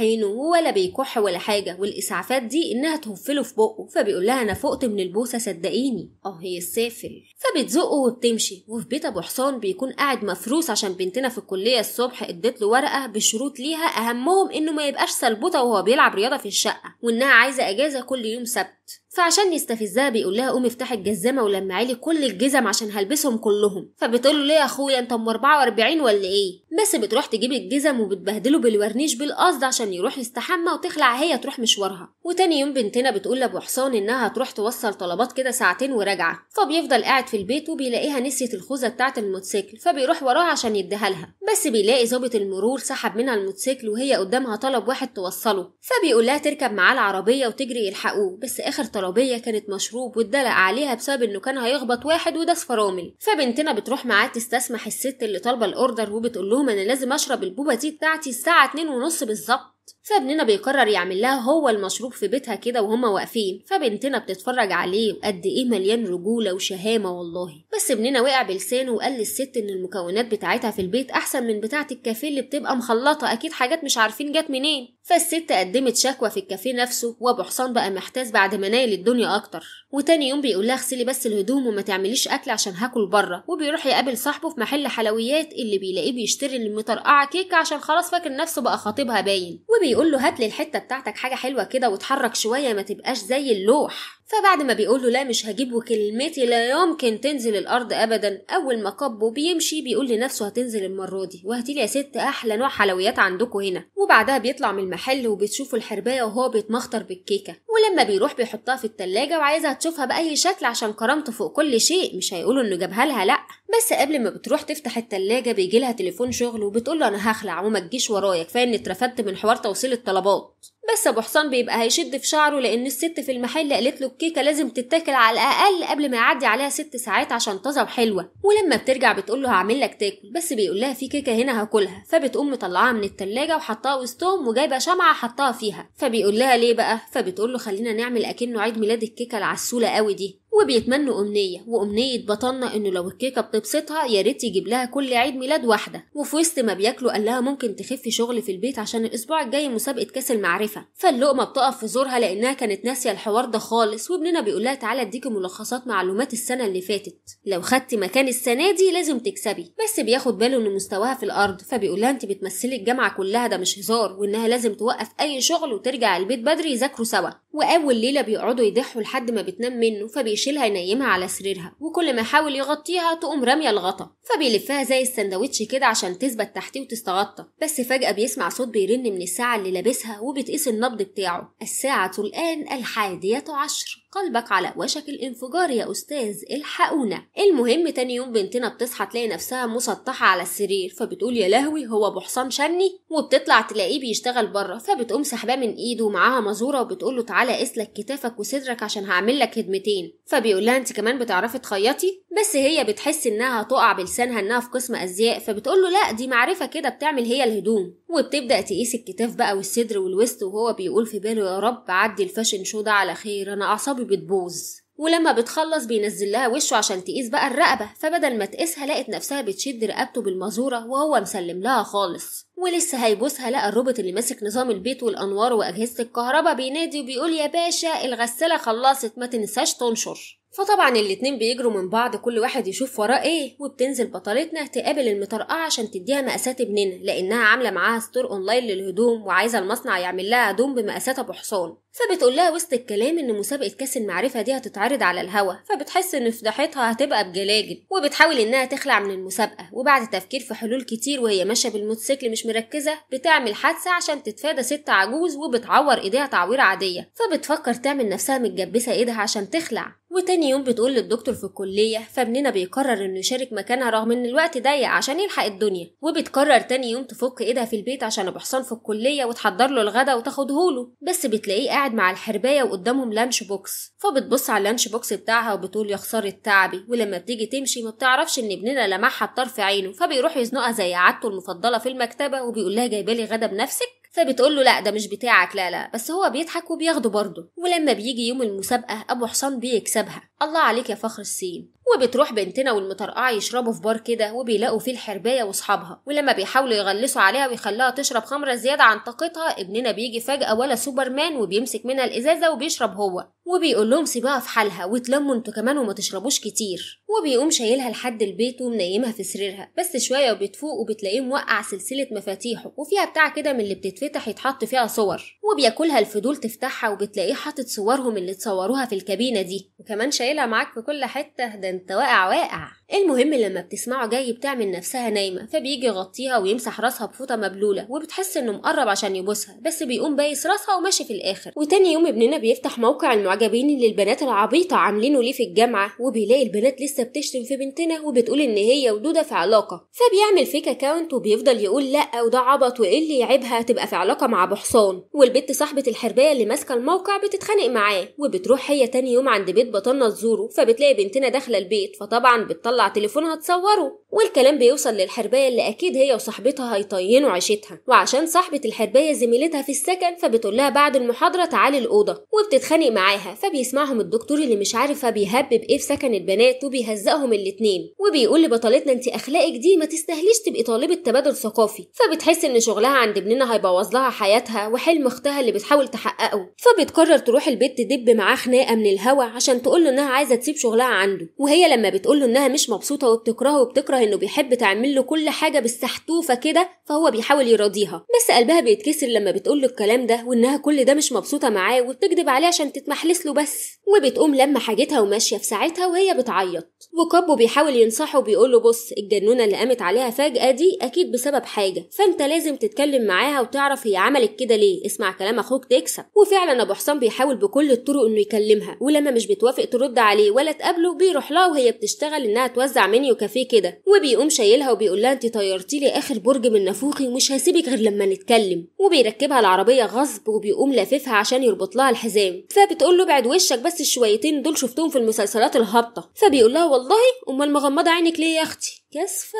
A: عينه ولا بيكح ولا حاجة والإسعافات دي إنها تهفله في بقه فبيقول لها أنا فقت من البوسة صدقيني أه هي السافل فبتزقه وبتمشي وفي بيت أبو حصان بيكون قاعد مفروس عشان بنتنا في الكلية الصبح إدت له ورقة بشروط ليها أهمهم إنه ما يبقاش سلبوطة وهو بيلعب رياضة في الشقة وإنها عايزة أجازة كل يوم سبت فعشان يستفزها بيقول لها قومي افتحي الجزامه ولمعي لي كل الجزم عشان هلبسهم كلهم فبتقول له ليه يا اخويا انت ام 44 ولا ايه بس بتروح تجيب الجزم وبتبهدله بالورنيش بالقصد عشان يروح يستحمى وتخلع هي تروح مشوارها وتاني يوم بنتنا بتقول لابو حصان انها هتروح توصل طلبات كده ساعتين وراجعه فبيفضل قاعد في البيت وبيلاقيها نسيت الخوذه بتاعه الموتوسيكل فبيروح وراها عشان يديها لها بس بيلاقي ظابط المرور سحب منها الموتوسيكل وهي قدامها طلب واحد توصله فبيقول لها تركب معاه العربيه وتجري يلحقوه بس اخر طلب الترابيه كانت مشروب واتدلق عليها بسبب انه كان هيخبط واحد وداس فرامل فبنتنا بتروح معاه تستسمح الست اللي طالبة الاوردر وبتقول لهم انا لازم اشرب البوبة دي بتاعتي الساعة 2:30 بالظبط فابننا بيقرر يعمل لها هو المشروب في بيتها كده وهما واقفين فبنتنا بتتفرج عليه وقد ايه مليان رجوله وشهامه والله بس ابننا وقع بلسانه وقال للست ان المكونات بتاعتها في البيت احسن من بتاعه الكافيه اللي بتبقى مخلطه اكيد حاجات مش عارفين جت منين فالست قدمت شكوى في الكافيه نفسه وابو حصان بقى محتاس بعد ما نايل الدنيا اكتر وتاني يوم بيقول لها اغسلي بس الهدوم وما تعمليش اكل عشان هاكل بره وبيروح يقابل صاحبه في محل حلويات اللي بيلاقيه بيشتري المطرقعه كيكه عشان خلاص فاكر نفسه بقى خطيبها باين بيقول له هات لي الحته بتاعتك حاجه حلوه كده وتحرك شويه ما تبقاش زي اللوح فبعد ما بيقول له لا مش هجيب وكلمتي لا يمكن تنزل الارض ابدا اول ما كبه بيمشي بيقول لنفسه هتنزل المره دي وهاتي لي يا ست احلى نوع حلويات عندكم هنا وبعدها بيطلع من المحل وبتشوفوا الحربايه وهو بيتمخطر بالكيكه ولما بيروح بيحطها في التلاجة وعايزها تشوفها باي شكل عشان كرامته فوق كل شيء مش هيقولوا انه جابها لها لا بس قبل ما بتروح تفتح التلاجة بيجي لها تليفون شغل وبتقول له انا هخلع وما تجيش ورايا كفايه اني اترفدت من حوار توصيل الطلبات بس ابو حصان بيبقى هيشد في شعره لان الست في المحل قالت له الكيكه لازم تتاكل على الاقل قبل ما يعدي عليها ست ساعات عشان طازه وحلوه ولما بترجع بتقول له هعمل لك تاكل بس بيقول لها في كيكه هنا هاكلها فبتقوم مطلعاها من التلاجة وحطاها وسطهم وجايبه شمعه حطاها فيها فبيقول لها ليه بقى فبتقول له خلينا نعمل اكنه عيد ميلاد الكيكه العسوله قوي دي وبيتمنوا أمنية وأمنية بطلنا إنه لو الكيكة بتبسطها يا ريت يجيب لها كل عيد ميلاد واحدة وفي وسط ما بياكلوا قال لها ممكن تخفي شغل في البيت عشان الأسبوع الجاي مسابقة كاس المعرفة فاللقمة بتقف في زورها لأنها كانت ناسية الحوار ده خالص وابننا بيقول لها تعالى أديكي ملخصات معلومات السنة اللي فاتت لو خدتي مكان السنة دي لازم تكسبي بس بياخد باله إن مستواها في الأرض فبيقول لها أنت بتمثلي الجامعة كلها ده مش هزار وإنها لازم توقف أي شغل وترجع البيت بدري يذاكروا سوا وأول ليلة بيقعدوا يضحوا لحد ما بتنام منه فبيشيلها ينيمها على سريرها وكل ما يحاول يغطيها تقوم رامية الغطا فبيلفها زي السندوتش كده عشان تثبت تحتيه وتستغطى بس فجأة بيسمع صوت بيرن من الساعة اللي لابسها وبتقيس النبض بتاعه الساعة الآن الحادية عشر قلبك على وشك الانفجار يا أستاذ الحقونا المهم تاني يوم بنتنا بتصحى تلاقي نفسها مسطحة على السرير فبتقول يا لهوي هو أبو حصان شني وبتطلع تلاقيه بيشتغل بره فبتقوم سحباه من إيده ومعاها مزورة وبتقول له تعالى اسلك كتافك وصدرك عشان هعمل لك هدمتين فبيقول لها أنت كمان بتعرفي تخيطي بس هي بتحس إنها تقع بلسانها إنها في قسم أزياء فبتقول له لا دي معرفة كده بتعمل هي الهدوم وبتبدأ تقيس الكتاف بقى والصدر والوسط وهو بيقول في باله يا رب عدي الفاشن شو ده على خير أنا أعصابي الصبي بتبوظ ولما بتخلص بينزل لها وشه عشان تقيس بقى الرقبة فبدل ما تقيسها لقت نفسها بتشد رقبته بالمازوره وهو مسلم لها خالص ولسه هيبوسها لقى الروبوت اللي ماسك نظام البيت والأنوار وأجهزة الكهرباء بينادي وبيقول يا باشا الغسالة خلصت ما تنساش تنشر فطبعا الاتنين بيجروا من بعض كل واحد يشوف وراه ايه وبتنزل بطلتنا تقابل المطرقعة عشان تديها مقاسات ابننا لأنها عاملة معاها ستور اونلاين للهدوم وعايزة المصنع يعمل لها هدوم بمقاسات أبو حصان فبتقول لها وسط الكلام ان مسابقه كاس المعرفه دي هتتعرض على الهوا فبتحس ان فضحتها هتبقى بجلاجل وبتحاول انها تخلع من المسابقه وبعد تفكير في حلول كتير وهي ماشيه بالموتوسيكل مش مركزه بتعمل حادثه عشان تتفادى ست عجوز وبتعور ايديها تعويره عاديه فبتفكر تعمل نفسها متجبسه ايدها عشان تخلع وتاني يوم بتقول للدكتور في الكلية فابننا بيقرر انه يشارك مكانها رغم ان الوقت ضيق عشان يلحق الدنيا وبتقرر تاني يوم تفك ايدها في البيت عشان ابو حصان في الكلية وتحضر له الغدا له بس بتلاقيه قاعد قاعد مع الحرباية وقدامهم لانش بوكس فبتبص على اللانش بوكس بتاعها وبتقول يا خسارة تعبي ولما بتيجي تمشي ما بتعرفش ان ابننا لمعها بطرف عينه فبيروح يزنقها زي عادته المفضلة في المكتبة وبيقول لها جايبالي غدا بنفسك فبتقول له لا ده مش بتاعك لا لا بس هو بيضحك وبياخده برضه ولما بيجي يوم المسابقة أبو حصان بيكسبها الله عليك يا فخر السين وبتروح بنتنا والمطرقعة يشربوا في بار كده وبيلاقوا فيه الحرباية وأصحابها ولما بيحاولوا يغلسوا عليها ويخلوها تشرب خمرة زيادة عن طاقتها ابننا بيجي فجأة ولا سوبرمان وبيمسك منها الإزازة وبيشرب هو وبيقول لهم سيبوها في حالها وتلموا انتوا كمان وما تشربوش كتير وبيقوم شايلها لحد البيت ومنيمها في سريرها بس شويه وبتفوق وبتلاقيه موقع سلسله مفاتيحه وفيها بتاع كده من اللي بتتفتح يتحط فيها صور وبياكلها الفضول تفتحها وبتلاقيه حاطط صورهم اللي اتصوروها في الكابينه دي وكمان شايلها معاك في كل حته ده انت واقع واقع المهم لما بتسمعه جاي بتعمل نفسها نايمة فبيجي يغطيها ويمسح راسها بفوطة مبلولة وبتحس انه مقرب عشان يبوسها بس بيقوم بايس راسها وماشي في الاخر وتاني يوم ابننا بيفتح موقع المعجبين اللي البنات العبيطة عاملينه ليه في الجامعة وبيلاقي البنات لسه بتشتم في بنتنا وبتقول ان هي ودودة في علاقة فبيعمل فيك اكونت وبيفضل يقول لا وده عبط وايه اللي يعيبها تبقى في علاقة مع ابو حصان والبت صاحبة الحرباية اللي ماسكة الموقع بتتخانق معاه وبتروح هي تاني يوم عند بيت بطلنا تزوره فبتلاقي بنتنا داخلة البيت فطبعا بتطلع تطلع تليفونها تصوره والكلام بيوصل للحرباية اللي أكيد هي وصاحبتها هيطينوا عيشتها وعشان صاحبة الحرباية زميلتها في السكن فبتقول لها بعد المحاضرة تعالي الأوضة وبتتخانق معاها فبيسمعهم الدكتور اللي مش عارفة بيهبب إيه في سكن البنات وبيهزقهم الاتنين وبيقول لبطلتنا أنت أخلاقك دي ما تستاهليش تبقي طالبة تبادل ثقافي فبتحس إن شغلها عند ابننا هيبوظ لها حياتها وحلم أختها اللي بتحاول تحققه فبتقرر تروح البيت تدب معاه خناقة من الهوا عشان تقول له إنها عايزة تسيب شغلها عنده وهي لما بتقول له إنها مش مبسوطه وبتكرهه وبتكره انه بيحب تعمل له كل حاجه بالسحتوفه كده فهو بيحاول يراضيها بس قلبها بيتكسر لما بتقول له الكلام ده وانها كل ده مش مبسوطه معاه وبتكذب عليه عشان تتمحلس له بس وبتقوم لما حاجتها وماشيه في ساعتها وهي بتعيط وكابو بيحاول ينصحه وبيقول له بص الجنونه اللي قامت عليها فجاه دي اكيد بسبب حاجه فانت لازم تتكلم معاها وتعرف هي عملت كده ليه اسمع كلام اخوك تكسب وفعلا ابو حسام بيحاول بكل الطرق انه يكلمها ولما مش بتوافق ترد عليه ولا تقابله بيروح لها وهي بتشتغل انها هتوزع منيو كافيه كده وبيقوم شايلها وبيقول لها انت طيرتي لي اخر برج من نافوخي ومش هسيبك غير لما نتكلم وبيركبها العربيه غصب وبيقوم لاففها عشان يربط لها الحزام فبتقول له ابعد وشك بس الشويتين دول شفتهم في المسلسلات الهابطه فبيقول لها والله امال مغمضه عينك ليه يا اختي كسفة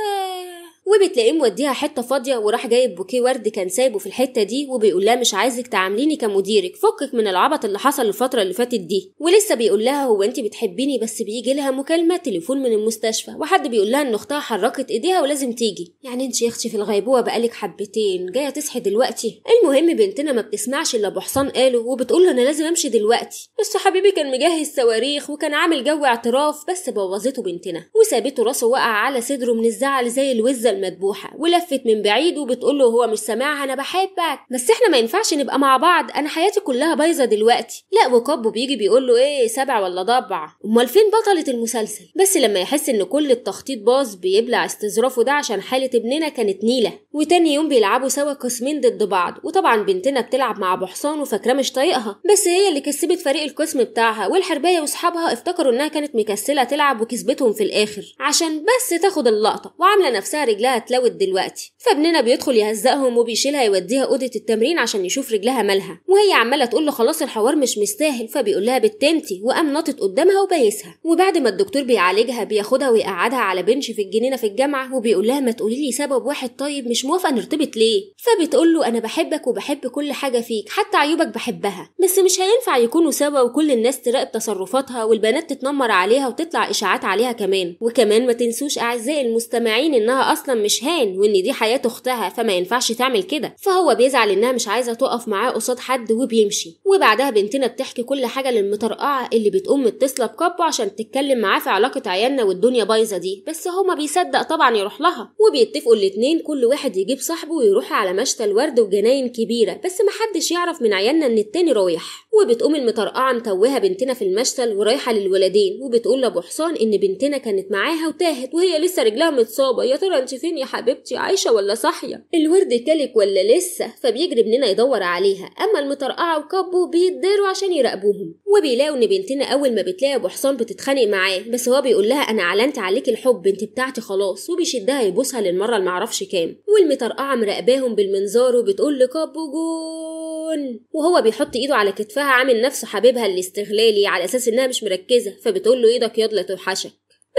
A: وبتلاقيه موديها حتة فاضية وراح جايب بوكيه ورد كان سايبه في الحتة دي وبيقول لها مش عايزك تعامليني كمديرك فكك من العبط اللي حصل الفترة اللي فاتت دي ولسه بيقول لها هو انت بتحبيني بس بيجي لها مكالمة تليفون من المستشفى وحد بيقول لها ان اختها حركت ايديها ولازم تيجي يعني انت يا اختي في الغيبوبة بقالك حبتين جاية تصحي دلوقتي المهم بنتنا ما بتسمعش اللي ابو حصان قاله وبتقول له انا لازم امشي دلوقتي بس حبيبي كان مجهز صواريخ وكان عامل جو اعتراف بس بوظته بنتنا وسابته راسه وقع على سن صدره من الزعل زي الوزة المدبوحة ولفت من بعيد وبتقول له هو مش سامعها أنا بحبك بس إحنا ما ينفعش نبقى مع بعض أنا حياتي كلها بايظة دلوقتي لا وكابو بيجي بيقول له إيه سبع ولا ضبع أمال فين بطلة المسلسل بس لما يحس إن كل التخطيط باظ بيبلع استظرافه ده عشان حالة ابننا كانت نيلة وتاني يوم بيلعبوا سوا قسمين ضد بعض وطبعا بنتنا بتلعب مع أبو حصان وفاكرة مش طايقها بس هي اللي كسبت فريق القسم بتاعها والحرباية وأصحابها افتكروا إنها كانت مكسلة تلعب وكسبتهم في الآخر عشان بس تاخد اللقطة وعاملة نفسها رجلها اتلوت دلوقتي فابننا بيدخل يهزقهم وبيشيلها يوديها أوضة التمرين عشان يشوف رجلها مالها وهي عمالة تقول له خلاص الحوار مش مستاهل فبيقول لها بتنتي وقام ناطط قدامها وبايسها وبعد ما الدكتور بيعالجها بياخدها ويقعدها على بنش في الجنينة في الجامعة وبيقول لها ما تقولي لي سبب واحد طيب مش موافقة نرتبط ليه فبتقول له أنا بحبك وبحب كل حاجة فيك حتى عيوبك بحبها بس مش هينفع يكونوا سوا وكل الناس تراقب تصرفاتها والبنات تتنمر عليها وتطلع إشاعات عليها كمان وكمان ما تنسوش أعزائي للمستمعين انها اصلا مش هان وان دي حياه اختها فما ينفعش تعمل كده فهو بيزعل انها مش عايزه تقف معاه قصاد حد وبيمشي وبعدها بنتنا بتحكي كل حاجه للمطرقعه اللي بتقوم متصله بكابو عشان تتكلم معاه في علاقه عيالنا والدنيا بايظه دي بس هو ما بيصدق طبعا يروح لها وبيتفقوا الاتنين كل واحد يجيب صاحبه ويروح على مشتى الورد وجناين كبيره بس محدش يعرف من عيالنا ان التاني رايح وبتقوم المطرقعه متوهه بنتنا في المشتل ورايحه للولدين وبتقول لابو حصان ان بنتنا كانت معاها وتاهت وهي لسه رجلها متصابة يا ترى انت فين يا حبيبتي عايشة ولا صاحية الورد كلك ولا لسه فبيجري ابننا يدور عليها أما المطرقعة وكبو بيتداروا عشان يراقبوهم وبيلاقوا إن بنتنا أول ما بتلاقي أبو حصان بتتخانق معاه بس هو بيقول لها أنا أعلنت عليك الحب أنت بتاعتي خلاص وبيشدها يبوسها للمرة المعرفش كام والمطرقعة مراقباهم بالمنظار وبتقول لكبو جون وهو بيحط إيده على كتفها عامل نفسه حبيبها الاستغلالي على أساس إنها مش مركزة فبتقول له إيدك ياض لا توحشك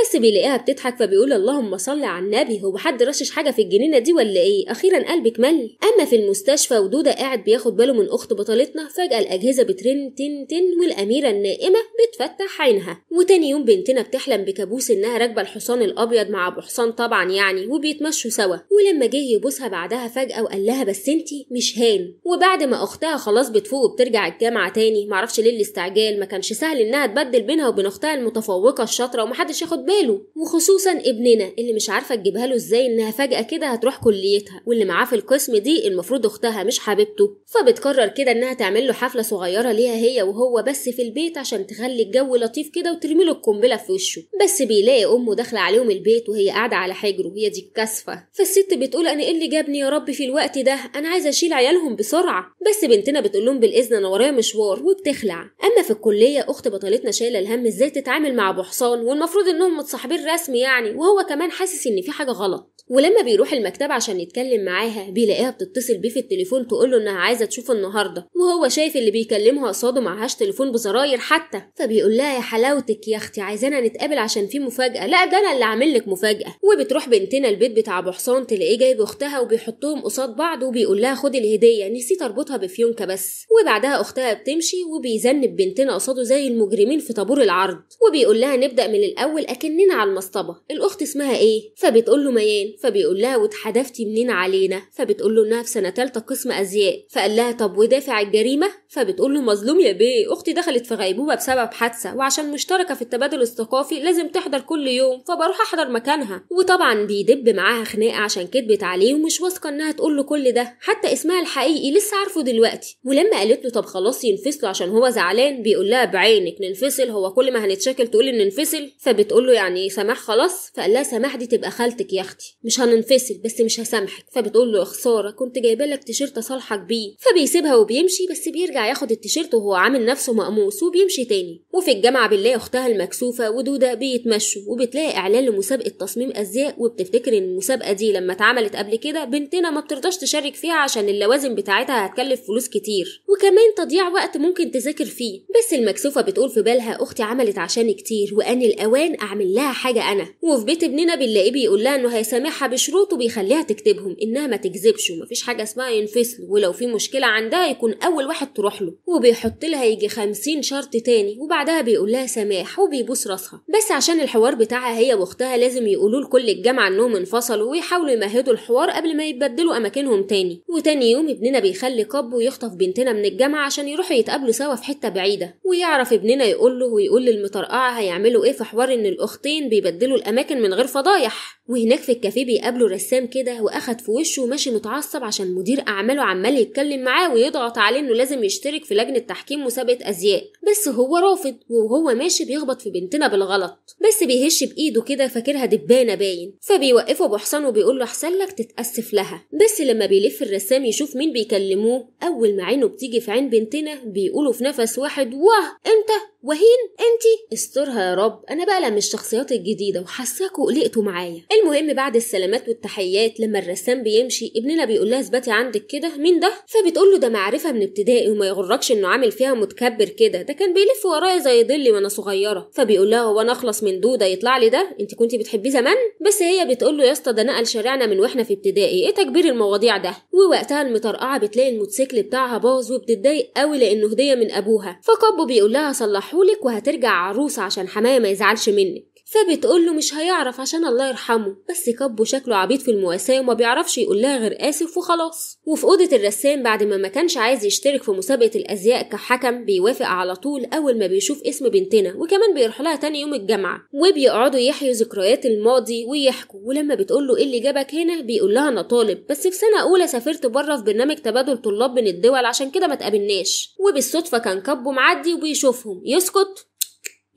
A: بس بيلاقيها بتضحك فبيقول اللهم صل على النبي هو حد رشش حاجه في الجنينه دي ولا ايه اخيرا قلبك مل اما في المستشفى ودوده قاعد بياخد باله من اخت بطلتنا فجاه الاجهزه بترن تن تن والاميره النائمه بتفتح عينها وتاني يوم بنتنا بتحلم بكابوس انها راكبه الحصان الابيض مع ابو حصان طبعا يعني وبيتمشوا سوا ولما جه يبوسها بعدها فجاه وقال لها بس انتي مش هان وبعد ما اختها خلاص بتفوق وبترجع الجامعه تاني معرفش ليه الاستعجال ما كانش سهل انها تبدل بينها وبين اختها المتفوقه الشاطره ومحدش ياخد باله وخصوصا ابننا اللي مش عارفه تجيبها له ازاي انها فجاه كده هتروح كليتها واللي معاه في القسم دي المفروض اختها مش حبيبته فبتقرر كده انها تعمل له حفله صغيره ليها هي وهو بس في البيت عشان تخلي الجو لطيف كده وترمي له القنبله في وشه بس بيلاقي امه داخله عليهم البيت وهي قاعده على حجره هي دي الكاسفه فالست بتقول انا ايه اللي جابني يا رب في الوقت ده انا عايزه اشيل عيالهم بسرعه بس بنتنا بتقول لهم بالاذن انا ورايا مشوار وبتخلع اما في الكليه اخت بطلتنا شايله الهم ازاي تتعامل مع ابو حصان والمفروض انهم متصاحبين رسمي يعني وهو كمان حاسس ان في حاجه غلط ولما بيروح المكتب عشان يتكلم معاها بيلاقيها بتتصل بيه في التليفون تقول له انها عايزه تشوفه النهارده وهو شايف اللي بيكلمها قصاده معهاش تليفون بزراير حتى فبيقول لها يا حلاوتك يا اختي عايزانا نتقابل عشان في مفاجاه لا ده انا اللي عامل لك مفاجاه وبتروح بنتنا البيت بتاع ابو حصان تلاقيه جايب اختها وبيحطهم قصاد بعض وبيقول لها خدي الهديه نسيت اربطها بفيونكه بس وبعدها اختها بتمشي وبيذنب بنتنا قصاده زي المجرمين في طابور العرض وبيقول لها نبدا من الاول اكننا على المصطبه الاخت اسمها ايه فبتقول له ميان فبيقول لها واتحدفتي منين علينا فبتقول له انها في سنه ثالثه قسم ازياء فقال لها طب ودافع الجريمه فبتقول له مظلوم يا بيه اختي دخلت في غيبوبه بسبب حادثه وعشان مشتركه في التبادل الثقافي لازم تحضر كل يوم فبروح احضر مكانها وطبعا بيدب معاها خناقه عشان كدبت عليه ومش واثقه انها تقول له كل ده حتى اسمها الحقيقي لسه عارفه دلوقتي ولما قالت له طب خلاص ينفصلوا عشان هو زعلان بيقول لها بعينك ننفصل هو كل ما هنتشكل تقول ننفصل فبتقول له يعني سماح خلاص فقال لها سماح دي تبقى خالتك يا اختي مش هننفصل بس مش هسامحك فبتقول له خساره كنت جايبه لك تيشيرت اصالحك بيه فبيسيبها وبيمشي بس بيرجع ياخد التيشيرت وهو عامل نفسه مقموس وبيمشي تاني وفي الجامعه بنلاقي اختها المكسوفه ودوده بيتمشوا وبتلاقي اعلان لمسابقه تصميم ازياء وبتفتكر ان المسابقه دي لما اتعملت قبل كده بنتنا ما بترضاش تشارك فيها عشان اللوازم بتاعتها هتكلف فلوس كتير وكمان تضييع وقت ممكن تذاكر فيه بس المكسوفه بتقول في بالها اختي عملت عشان كتير وان الاوان اعمل لها حاجه انا وفي بيت ابننا بنلاقيه بيقول لها انه هيسامحها بينصحها بشروط وبيخليها تكتبهم انها ما تكذبش ومفيش حاجه اسمها ينفصل ولو في مشكله عندها يكون اول واحد تروح له وبيحط لها يجي خمسين شرط تاني وبعدها بيقول لها سماح وبيبوس راسها بس عشان الحوار بتاعها هي واختها لازم يقولوا لكل الجامعه انهم انفصلوا ويحاولوا يمهدوا الحوار قبل ما يتبدلوا اماكنهم تاني وتاني يوم ابننا بيخلي كاب يخطف بنتنا من الجامعه عشان يروحوا يتقابلوا سوا في حته بعيده ويعرف ابننا يقول له ويقول للمطرقعه هيعملوا ايه في حوار ان الاختين بيبدلوا الاماكن من غير فضايح وهناك في الكافيه كافيه بيقابله رسام كده واخد في وشه وماشي متعصب عشان مدير اعماله عمال يتكلم معاه ويضغط عليه انه لازم يشترك في لجنه تحكيم مسابقه ازياء بس هو رافض وهو ماشي بيخبط في بنتنا بالغلط بس بيهش بايده كده فاكرها دبانه باين فبيوقفه ابو حسام وبيقول له احسن لك تتاسف لها بس لما بيلف الرسام يشوف مين بيكلموه اول ما عينه بتيجي في عين بنتنا بيقولوا في نفس واحد واه انت وهين انتي استرها يا رب انا بقلق من الشخصيات الجديده وحاساكوا قلقتوا معايا المهم بعد السلامات والتحيات لما الرسام بيمشي ابننا بيقول لها اثبتي عندك كده مين ده فبتقول له ده معرفه من ابتدائي وما يغركش انه عامل فيها متكبر كده ده كان بيلف ورايا زي ضلي وانا صغيره فبيقول لها هو انا اخلص من دوده يطلع لي ده انت كنت بتحبيه زمان بس هي بتقول له يا اسطى ده نقل شارعنا من واحنا في ابتدائي ايه تكبير المواضيع ده ووقتها المطرقعه بتلاقي الموتوسيكل بتاعها باظ وبتتضايق قوي لانه هديه من ابوها فكبه بيقول لها صلح هفتحهولك وهترجع عروسة عشان حماية ما يزعلش منك له مش هيعرف عشان الله يرحمه بس كبه شكله عبيط في المواساة وما بيعرفش يقول لها غير آسف وخلاص وفي أوضة الرسام بعد ما ما كانش عايز يشترك في مسابقة الأزياء كحكم بيوافق على طول أول ما بيشوف اسم بنتنا وكمان بيروح لها تاني يوم الجامعة وبيقعدوا يحيوا ذكريات الماضي ويحكوا ولما بتقوله إيه اللي جابك هنا بيقول لها أنا طالب بس في سنة أولى سافرت بره في برنامج تبادل طلاب بين الدول عشان كده ما تقابلناش وبالصدفة كان كبه معدي وبيشوفهم يسكت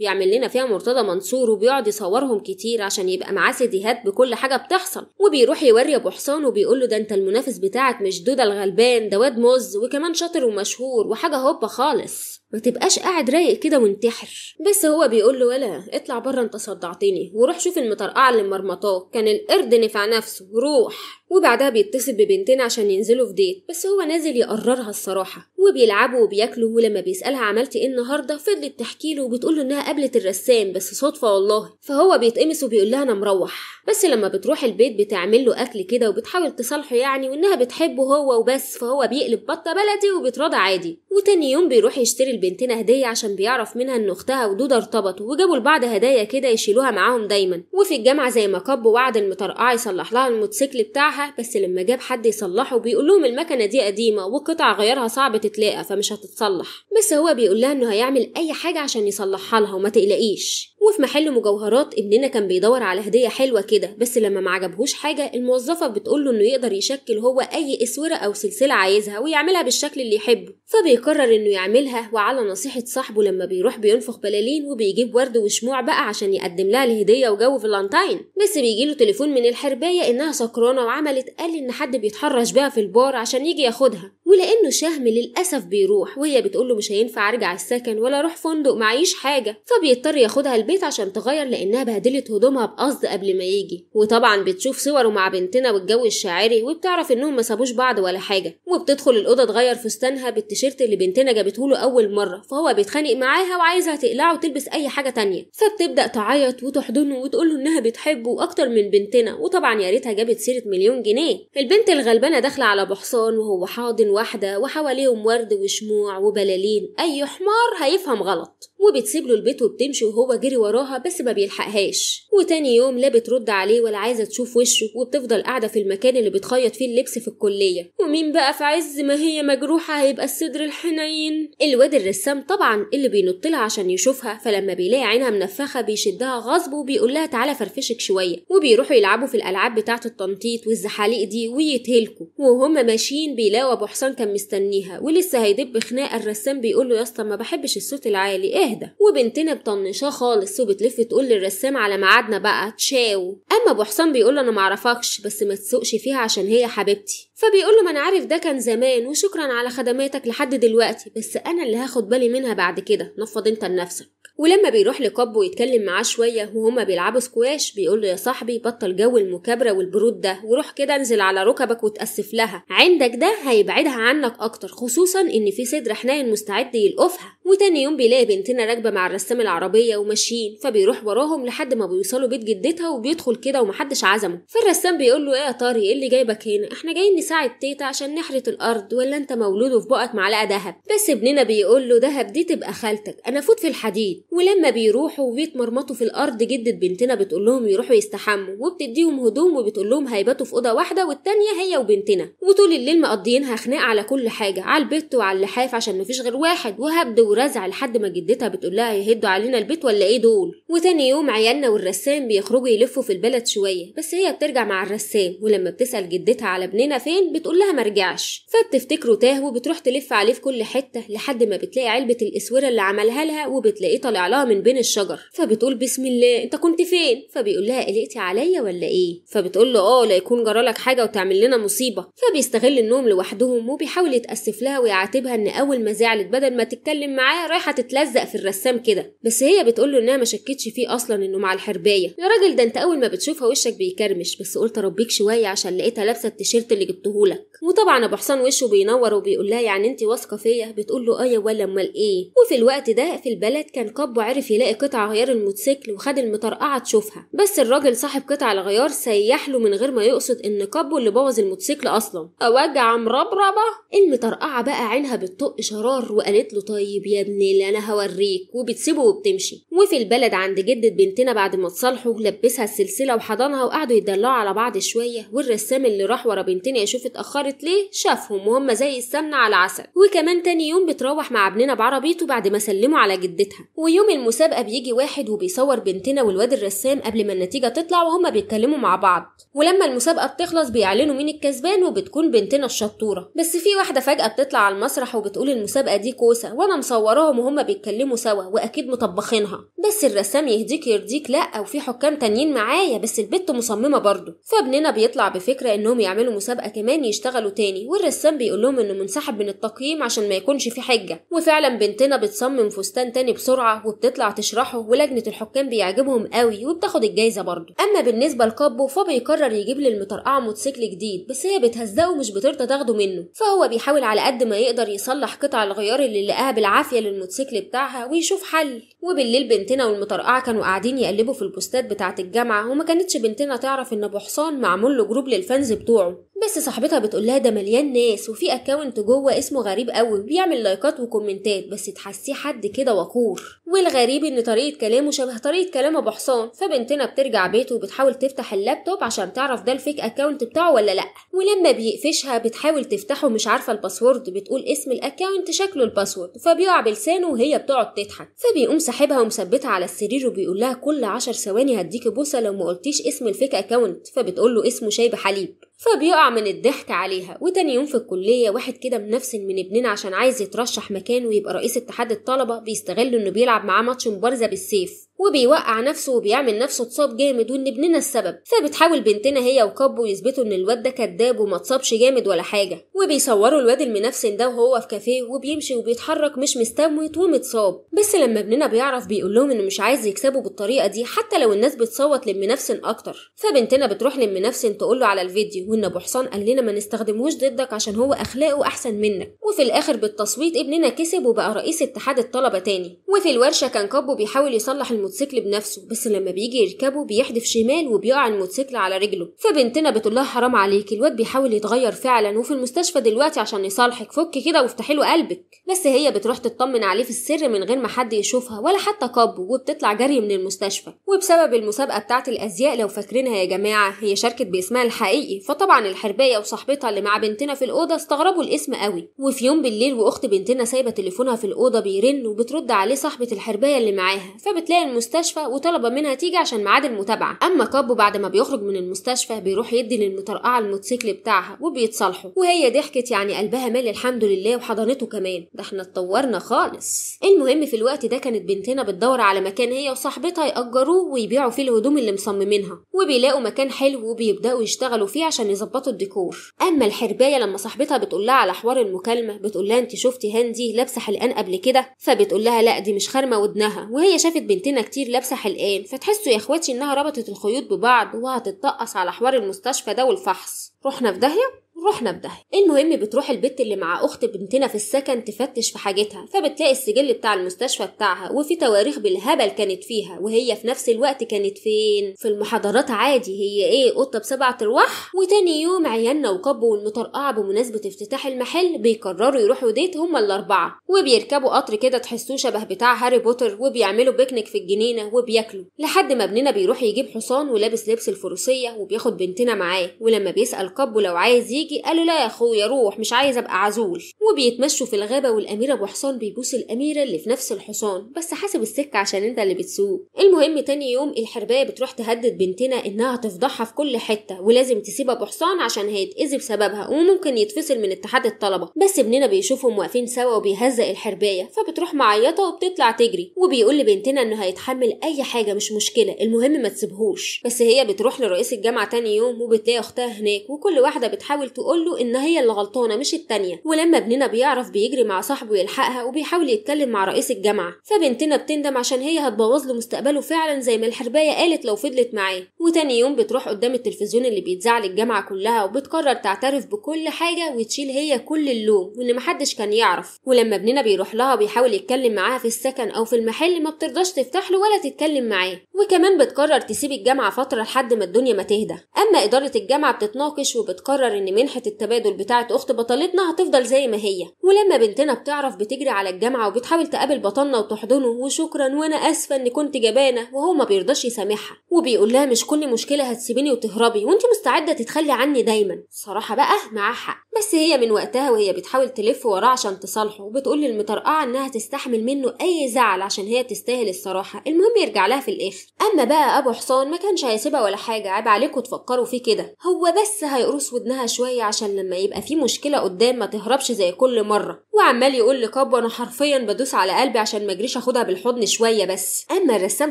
A: بيعمل لنا فيها مرتضى منصور وبيقعد يصورهم كتير عشان يبقى معاه سيديهات بكل حاجه بتحصل وبيروح يوري ابو حصان وبيقول له ده انت المنافس بتاعك مش دوده الغلبان ده واد مز وكمان شاطر ومشهور وحاجه هوبا خالص ما تبقاش قاعد رايق كده وانتحر بس هو بيقول له ولا اطلع بره انت صدعتني وروح شوف المطرقعه اللي مرمطاه كان القرد نفع نفسه روح وبعدها بيتصل ببنتين عشان ينزلوا في ديت بس هو نازل يقررها الصراحه وبيلعبوا وبياكلوا ولما بيسالها عملت ايه النهارده فضلت تحكي له وبتقول له انها قابلت الرسام بس صدفه والله فهو بيتقمص وبيقول لها انا مروح بس لما بتروح البيت بتعمل له اكل كده وبتحاول تصالحه يعني وانها بتحبه هو وبس فهو بيقلب بطه بلدي وبيتراضى عادي وتاني يوم بيروح يشتري لبنتنا هدية عشان بيعرف منها إن أختها ودودة ارتبطوا وجابوا لبعض هدايا كده يشيلوها معاهم دايما وفي الجامعة زي ما كب وعد المطرقعة يصلح لها الموتوسيكل بتاعها بس لما جاب حد يصلحه بيقول لهم المكنة دي قديمة وقطع غيرها صعب تتلاقى فمش هتتصلح بس هو بيقول لها إنه هيعمل أي حاجة عشان يصلحها لها وما تقلقيش وفي محل مجوهرات ابننا كان بيدور على هدية حلوة كده بس لما ما عجبهوش حاجة الموظفة بتقوله انه يقدر يشكل هو اي اسورة او سلسلة عايزها ويعملها بالشكل اللي يحبه فبيقرر انه يعملها وعلى نصيحة صاحبه لما بيروح بينفخ بلالين وبيجيب ورد وشموع بقى عشان يقدم لها الهدية وجو فالنتاين بس بيجيله تليفون من الحرباية انها سكرانة وعملت قال ان حد بيتحرش بيها في البار عشان يجي ياخدها ولانه شهم للاسف بيروح وهي بتقوله مش هينفع ارجع السكن ولا اروح فندق معيش حاجة فبيضطر ياخدها البيت البيت عشان تغير لانها بهدلت هدومها بقصد قبل ما يجي وطبعا بتشوف صوره مع بنتنا والجو الشاعري وبتعرف انهم ما سابوش بعض ولا حاجه وبتدخل الاوضه تغير فستانها بالتيشيرت اللي بنتنا جابته له اول مره فهو بيتخانق معاها وعايزها تقلعه وتلبس اي حاجه تانية فبتبدا تعيط وتحضنه وتقول له انها بتحبه اكتر من بنتنا وطبعا يا ريتها جابت سيره مليون جنيه البنت الغلبانه داخله على ابو حصان وهو حاضن واحده وحواليهم ورد وشموع وبلالين اي حمار هيفهم غلط وبتسيب له البيت وبتمشي وهو جري وراها بس ما بيلحقهاش وتاني يوم لا بترد عليه ولا عايزه تشوف وشه وبتفضل قاعده في المكان اللي بتخيط فيه اللبس في الكليه ومين بقى في عز ما هي مجروحه هيبقى الصدر الحنين الواد الرسام طبعا اللي بينط لها عشان يشوفها فلما بيلاقي عينها منفخه بيشدها غصب وبيقول لها تعالى فرفشك شويه وبيروحوا يلعبوا في الالعاب بتاعه التنطيط والزحاليق دي ويتهلكوا وهما ماشيين بيلاقوا ابو حصان كان مستنيها ولسه هيدب خناقه الرسام بيقول له يا اسطى ما بحبش الصوت العالي ايه تهدى وبنتنا بطنشاه خالص وبتلف تقول للرسام على ميعادنا بقى تشاو اما ابو حسام بيقول انا معرفكش بس ما تسوقش فيها عشان هي حبيبتي فبيقول له ما انا عارف ده كان زمان وشكرا على خدماتك لحد دلوقتي بس انا اللي هاخد بالي منها بعد كده نفض انت لنفسك ولما بيروح لكب ويتكلم معاه شوية وهما بيلعبوا سكواش بيقول له يا صاحبي بطل جو المكابرة والبرود ده وروح كده انزل على ركبك وتأسف لها عندك ده هيبعدها عنك أكتر خصوصا إن في صدر حنين مستعد يلقفها وتاني يوم بيلاقي بنتنا راكبة مع الرسام العربية وماشيين فبيروح وراهم لحد ما بيوصلوا بيت جدتها وبيدخل كده ومحدش عزمه فالرسام بيقول له ايه يا طارق ايه اللي جايبك هنا احنا جايين نساعد تيتا عشان نحرث الارض ولا انت مولود وفي بقك معلقه دهب بس ابننا بيقول له دهب دي تبقى خالتك انا فوت في الحديد ولما بيروحوا وبيتمرمطوا في الارض جدة بنتنا بتقول لهم يروحوا يستحموا وبتديهم هدوم وبتقول لهم هيباتوا في اوضه واحده والتانيه هي وبنتنا وطول الليل مقضيينها خناقه على كل حاجه على البيت وعلى اللحاف عشان مفيش غير واحد وهبد ورزع لحد ما جدتها بتقول لها يهدوا علينا البيت ولا ايه دول وتاني يوم عيالنا والرسام بيخرجوا يلفوا في البلد شويه بس هي بترجع مع الرسام ولما بتسال جدتها على ابننا فين بتقول لها مرجعش فبتفتكره تاه وبتروح تلف عليه في كل حته لحد ما بتلاقي علبه الاسوره اللي عملها لها وبتلاقيه طالع لها من بين الشجر فبتقول بسم الله انت كنت فين فبيقول لها قلقتي عليا ولا ايه فبتقول له اه لا يكون جرالك حاجه وتعمل لنا مصيبه فبيستغل النوم لوحدهم وبيحاول يتاسف لها ويعاتبها ان اول ما زعلت بدل ما تتكلم معاه رايحه تتلزق في الرسام كده بس هي بتقول له انها ما شكتش فيه اصلا انه مع الحربايه يا راجل ده انت اول ما بتشوفها وشك بيكرمش بس قلت اربيك شويه عشان لقيتها لابسه التيشيرت اللي جبتهولك وطبعا ابو حصان وشه بينور وبيقول لها يعني انت واثقه فيا بتقول له اه يا ولا امال ايه وفي الوقت ده في البلد كان قبر الشاب وعرف يلاقي قطع غيار الموتوسيكل وخد المطرقعة تشوفها بس الراجل صاحب قطع الغيار سيح له من غير ما يقصد ان كابو اللي بوظ الموتوسيكل اصلا اوجع مربربة المطرقعة بقى عينها بتطق شرار وقالت له طيب يا ابني اللي انا هوريك وبتسيبه وبتمشي وفي البلد عند جدة بنتنا بعد ما اتصالحوا لبسها السلسلة وحضنها وقعدوا يدلعوا على بعض شوية والرسام اللي راح ورا بنتنا يشوف اتأخرت ليه شافهم وهم زي السمنة على عسل وكمان تاني يوم بتروح مع ابننا بعربيته بعد ما سلموا على جدتها ويوم يوم المسابقة بيجي واحد وبيصور بنتنا والواد الرسام قبل ما النتيجة تطلع وهما بيتكلموا مع بعض ولما المسابقة بتخلص بيعلنوا مين الكسبان وبتكون بنتنا الشطورة بس في واحدة فجأة بتطلع على المسرح وبتقول المسابقة دي كوسة وأنا مصوراهم وهما بيتكلموا سوا وأكيد مطبخينها بس الرسام يهديك يرضيك لأ وفي حكام تانيين معايا بس البت مصممة برضه فابننا بيطلع بفكرة إنهم يعملوا مسابقة كمان يشتغلوا تاني والرسام بيقول لهم إنه منسحب من التقييم عشان ما يكونش في حجة وفعلا بنتنا بتصمم فستان تاني بسرعة وبتطلع تشرحه ولجنة الحكام بيعجبهم قوي وبتاخد الجايزة برضه أما بالنسبة لكابو فبيقرر يجيب للمطرقعة موتوسيكل جديد بس هي بتهزقه ومش بترضى تاخده منه فهو بيحاول على قد ما يقدر يصلح قطع الغيار اللي لقاها بالعافية للموتوسيكل بتاعها ويشوف حل وبالليل بنتنا والمطرقعة كانوا قاعدين يقلبوا في البوستات بتاعة الجامعة وما كانتش بنتنا تعرف إن أبو حصان معمول له جروب للفانز بتوعه بس صاحبتها بتقول لها ده مليان ناس وفي اكونت جوه اسمه غريب قوي بيعمل لايكات وكومنتات بس تحسيه حد كده وقور والغريب ان طريقه كلامه شبه طريقه كلام ابو حصان فبنتنا بترجع بيته وبتحاول تفتح اللابتوب عشان تعرف ده الفيك اكونت بتاعه ولا لا ولما بيقفشها بتحاول تفتحه مش عارفه الباسورد بتقول اسم الاكونت شكله الباسورد فبيقع بلسانه وهي بتقعد تضحك فبيقوم ساحبها ومثبتها على السرير وبيقول لها كل 10 ثواني هديكي بوسه لو ما قلتيش اسم الفيك اكونت فبتقول له اسمه شاي بحليب فبيقع من الضحك عليها وتاني يوم في الكلية واحد كده منفسن من ابننا عشان عايز يترشح مكان ويبقى رئيس اتحاد الطلبة بيستغل انه بيلعب معاه ماتش مبارزة بالسيف وبيوقع نفسه وبيعمل نفسه اتصاب جامد وان ابننا السبب فبتحاول بنتنا هي وكابو يثبتوا ان الواد ده كداب وما اتصابش جامد ولا حاجه وبيصوروا الواد المنافسن ده وهو في كافيه وبيمشي وبيتحرك مش مستموت ومتصاب بس لما ابننا بيعرف بيقول لهم انه مش عايز يكسبوا بالطريقه دي حتى لو الناس بتصوت للمنافسن اكتر فبنتنا بتروح للمنافسن تقول له على الفيديو وان ابو حصان قال لنا ما نستخدمهوش ضدك عشان هو اخلاقه احسن منك وفي الاخر بالتصويت ابننا كسب وبقى رئيس اتحاد الطلبه تاني وفي الورشه كان كابو بيحاول يصلح الموتوسيكل بنفسه بس لما بيجي يركبه بيحدف شمال وبيقع الموتوسيكل على رجله فبنتنا بتقول لها حرام عليك الواد بيحاول يتغير فعلا وفي المستشفى دلوقتي عشان يصالحك فك كده وافتحي له قلبك بس هي بتروح تطمن عليه في السر من غير ما حد يشوفها ولا حتى كاب وبتطلع جري من المستشفى وبسبب المسابقه بتاعه الازياء لو فاكرينها يا جماعه هي شاركت باسمها الحقيقي فطبعا الحربايه وصاحبتها اللي مع بنتنا في الاوضه استغربوا الاسم قوي وفي يوم بالليل واخت بنتنا سايبه تليفونها في الاوضه بيرن وبترد عليه صاحبه الحربايه اللي معاها فبتلاقي المستشفى وطلب منها تيجي عشان ميعاد المتابعة أما كابو بعد ما بيخرج من المستشفى بيروح يدي للمطرقعة الموتوسيكل بتاعها وبيتصالحوا وهي ضحكت يعني قلبها مال الحمد لله وحضنته كمان ده احنا اتطورنا خالص المهم في الوقت ده كانت بنتنا بتدور على مكان هي وصاحبتها يأجروه ويبيعوا فيه الهدوم اللي مصممينها وبيلاقوا مكان حلو وبيبدأوا يشتغلوا فيه عشان يظبطوا الديكور أما الحرباية لما صاحبتها بتقول لها على حوار المكالمة بتقول لها انت شفتي هاندي لابسة حلقان قبل كده فبتقول لها لا دي مش خارمة ودنها وهي شافت بنتنا كتير لابسه حلقان فتحسوا يا اخواتي انها ربطت الخيوط ببعض وهتتطقس على حوار المستشفى ده والفحص رحنا في داهيه رحنا في داهيه المهم بتروح البت اللي مع اخت بنتنا في السكن تفتش في حاجتها فبتلاقي السجل بتاع المستشفى بتاعها وفي تواريخ بالهبل كانت فيها وهي في نفس الوقت كانت فين في المحاضرات عادي هي ايه قطه بسبعة ارواح وتاني يوم عيالنا وكبو والمطرقعه بمناسبه افتتاح المحل بيقرروا يروحوا ديت هما الاربعه وبيركبوا قطر كده تحسوه شبه بتاع هاري بوتر وبيعملوا بيكنيك في الجنينه وبياكلوا لحد ما ابننا بيروح يجيب حصان ولابس لبس الفروسيه وبياخد بنتنا معاه ولما بيسال أرقبه لو عايز يجي قال له لا يا أخويا روح مش عايز أبقى عزول وبيتمشوا في الغابة والامير أبو حصان بيبوس الأميرة اللي في نفس الحصان بس حاسب السكة عشان أنت اللي بتسوق المهم تاني يوم الحرباية بتروح تهدد بنتنا إنها تفضحها في كل حتة ولازم تسيب أبو حصان عشان هيتأذي بسببها وممكن يتفصل من اتحاد الطلبة بس ابننا بيشوفهم واقفين سوا وبيهزق الحرباية فبتروح معيطة وبتطلع تجري وبيقول لبنتنا إنه هيتحمل أي حاجة مش مشكلة المهم ما تسيبهوش بس هي بتروح لرئيس الجامعة تاني يوم وبتلاقي أختها هناك وكل واحدة بتحاول تقوله إن هي اللي غلطانة مش التانية ولما ابننا بيعرف بيجري مع صاحبه يلحقها وبيحاول يتكلم مع رئيس الجامعة فبنتنا بتندم عشان هي هتبوظ له مستقبله فعلا زي ما الحرباية قالت لو فضلت معاه وتاني يوم بتروح قدام التلفزيون اللي بيتذاع للجامعه كلها وبتقرر تعترف بكل حاجة وتشيل هي كل اللوم وإن محدش كان يعرف ولما ابننا بيروح لها بيحاول يتكلم معاها في السكن أو في المحل ما بترضاش تفتح له ولا تتكلم معاه وكمان بتقرر تسيب الجامعة فترة لحد ما الدنيا ما تهدى أما إدارة الجامعة بتتناقش بتغش وبتقرر ان منحة التبادل بتاعة اخت بطلتنا هتفضل زي ما هي ولما بنتنا بتعرف بتجري على الجامعة وبتحاول تقابل بطلنا وتحضنه وشكرا وانا اسفة ان كنت جبانة وهو ما بيرضاش يسامحها وبيقول لها مش كل مشكلة هتسيبيني وتهربي وانت مستعدة تتخلي عني دايما صراحة بقى معاه حق بس هي من وقتها وهي بتحاول تلف وراه عشان تصالحه وبتقول للمطرقعة آه انها تستحمل منه اي زعل عشان هي تستاهل الصراحة المهم يرجع لها في الاخر اما بقى ابو حصان ما كانش هيسيبها ولا حاجة عيب عليكم تفكروا فيه كده هو بس هي يقرص ودنها شوية عشان لما يبقى في مشكلة قدام ما تهربش زي كل مرة وعمال يقول لكاب وانا حرفيا بدوس على قلبي عشان ما أجريش اخدها بالحضن شوية بس اما الرسام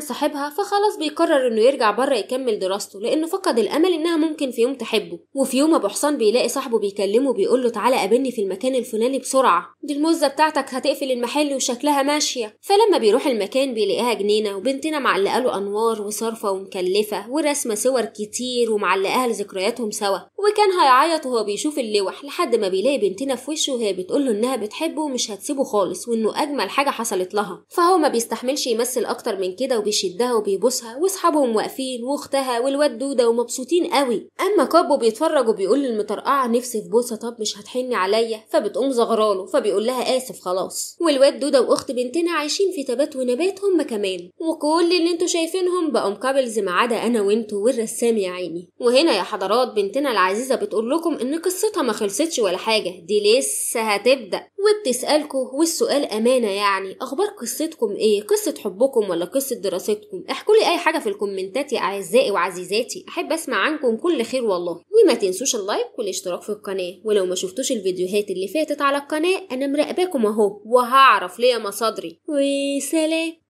A: صاحبها فخلاص بيقرر انه يرجع بره يكمل دراسته لانه فقد الامل انها ممكن في يوم تحبه وفي يوم ابو حصان بيلاقي صاحبه بيكلمه بيقول له تعالى قابلني في المكان الفلاني بسرعة دي المزة بتاعتك هتقفل المحل وشكلها ماشية فلما بيروح المكان بيلاقيها جنينة وبنتنا معلقة له انوار وصرفة ومكلفة ورسمة صور كتير ومعلقاها لذكرياتهم سوا وكان هيعيط وهو بيشوف اللوح لحد ما بيلاقي بنتنا في وشه وهي بتقوله انها بتحبه ومش هتسيبه خالص وانه اجمل حاجه حصلت لها فهو ما بيستحملش يمثل اكتر من كده وبيشدها وبيبوسها واصحابهم واقفين واختها والواد دوده ومبسوطين قوي اما كابو بيتفرج وبيقول للمطرقعه نفسي في بوسه طب مش هتحني عليا فبتقوم زغراله فبيقول لها اسف خلاص والواد دوده واخت بنتنا عايشين في تبات ونبات هم كمان وكل اللي انتوا شايفينهم بقوا كابلز ما عدا انا وانتوا والرسام يا عيني وهنا يا حضرات بنتنا عزيزة بتقول لكم ان قصتها ما خلصتش ولا حاجة دي لسه هتبدأ وبتسألكوا والسؤال امانة يعني اخبار قصتكم ايه قصة حبكم ولا قصة دراستكم احكوا لي اي حاجة في الكومنتات يا اعزائي وعزيزاتي احب اسمع عنكم كل خير والله وما تنسوش اللايك والاشتراك في القناة ولو ما شفتوش الفيديوهات اللي فاتت على القناة انا مراقباكم اهو وهعرف ليا مصادري وسلام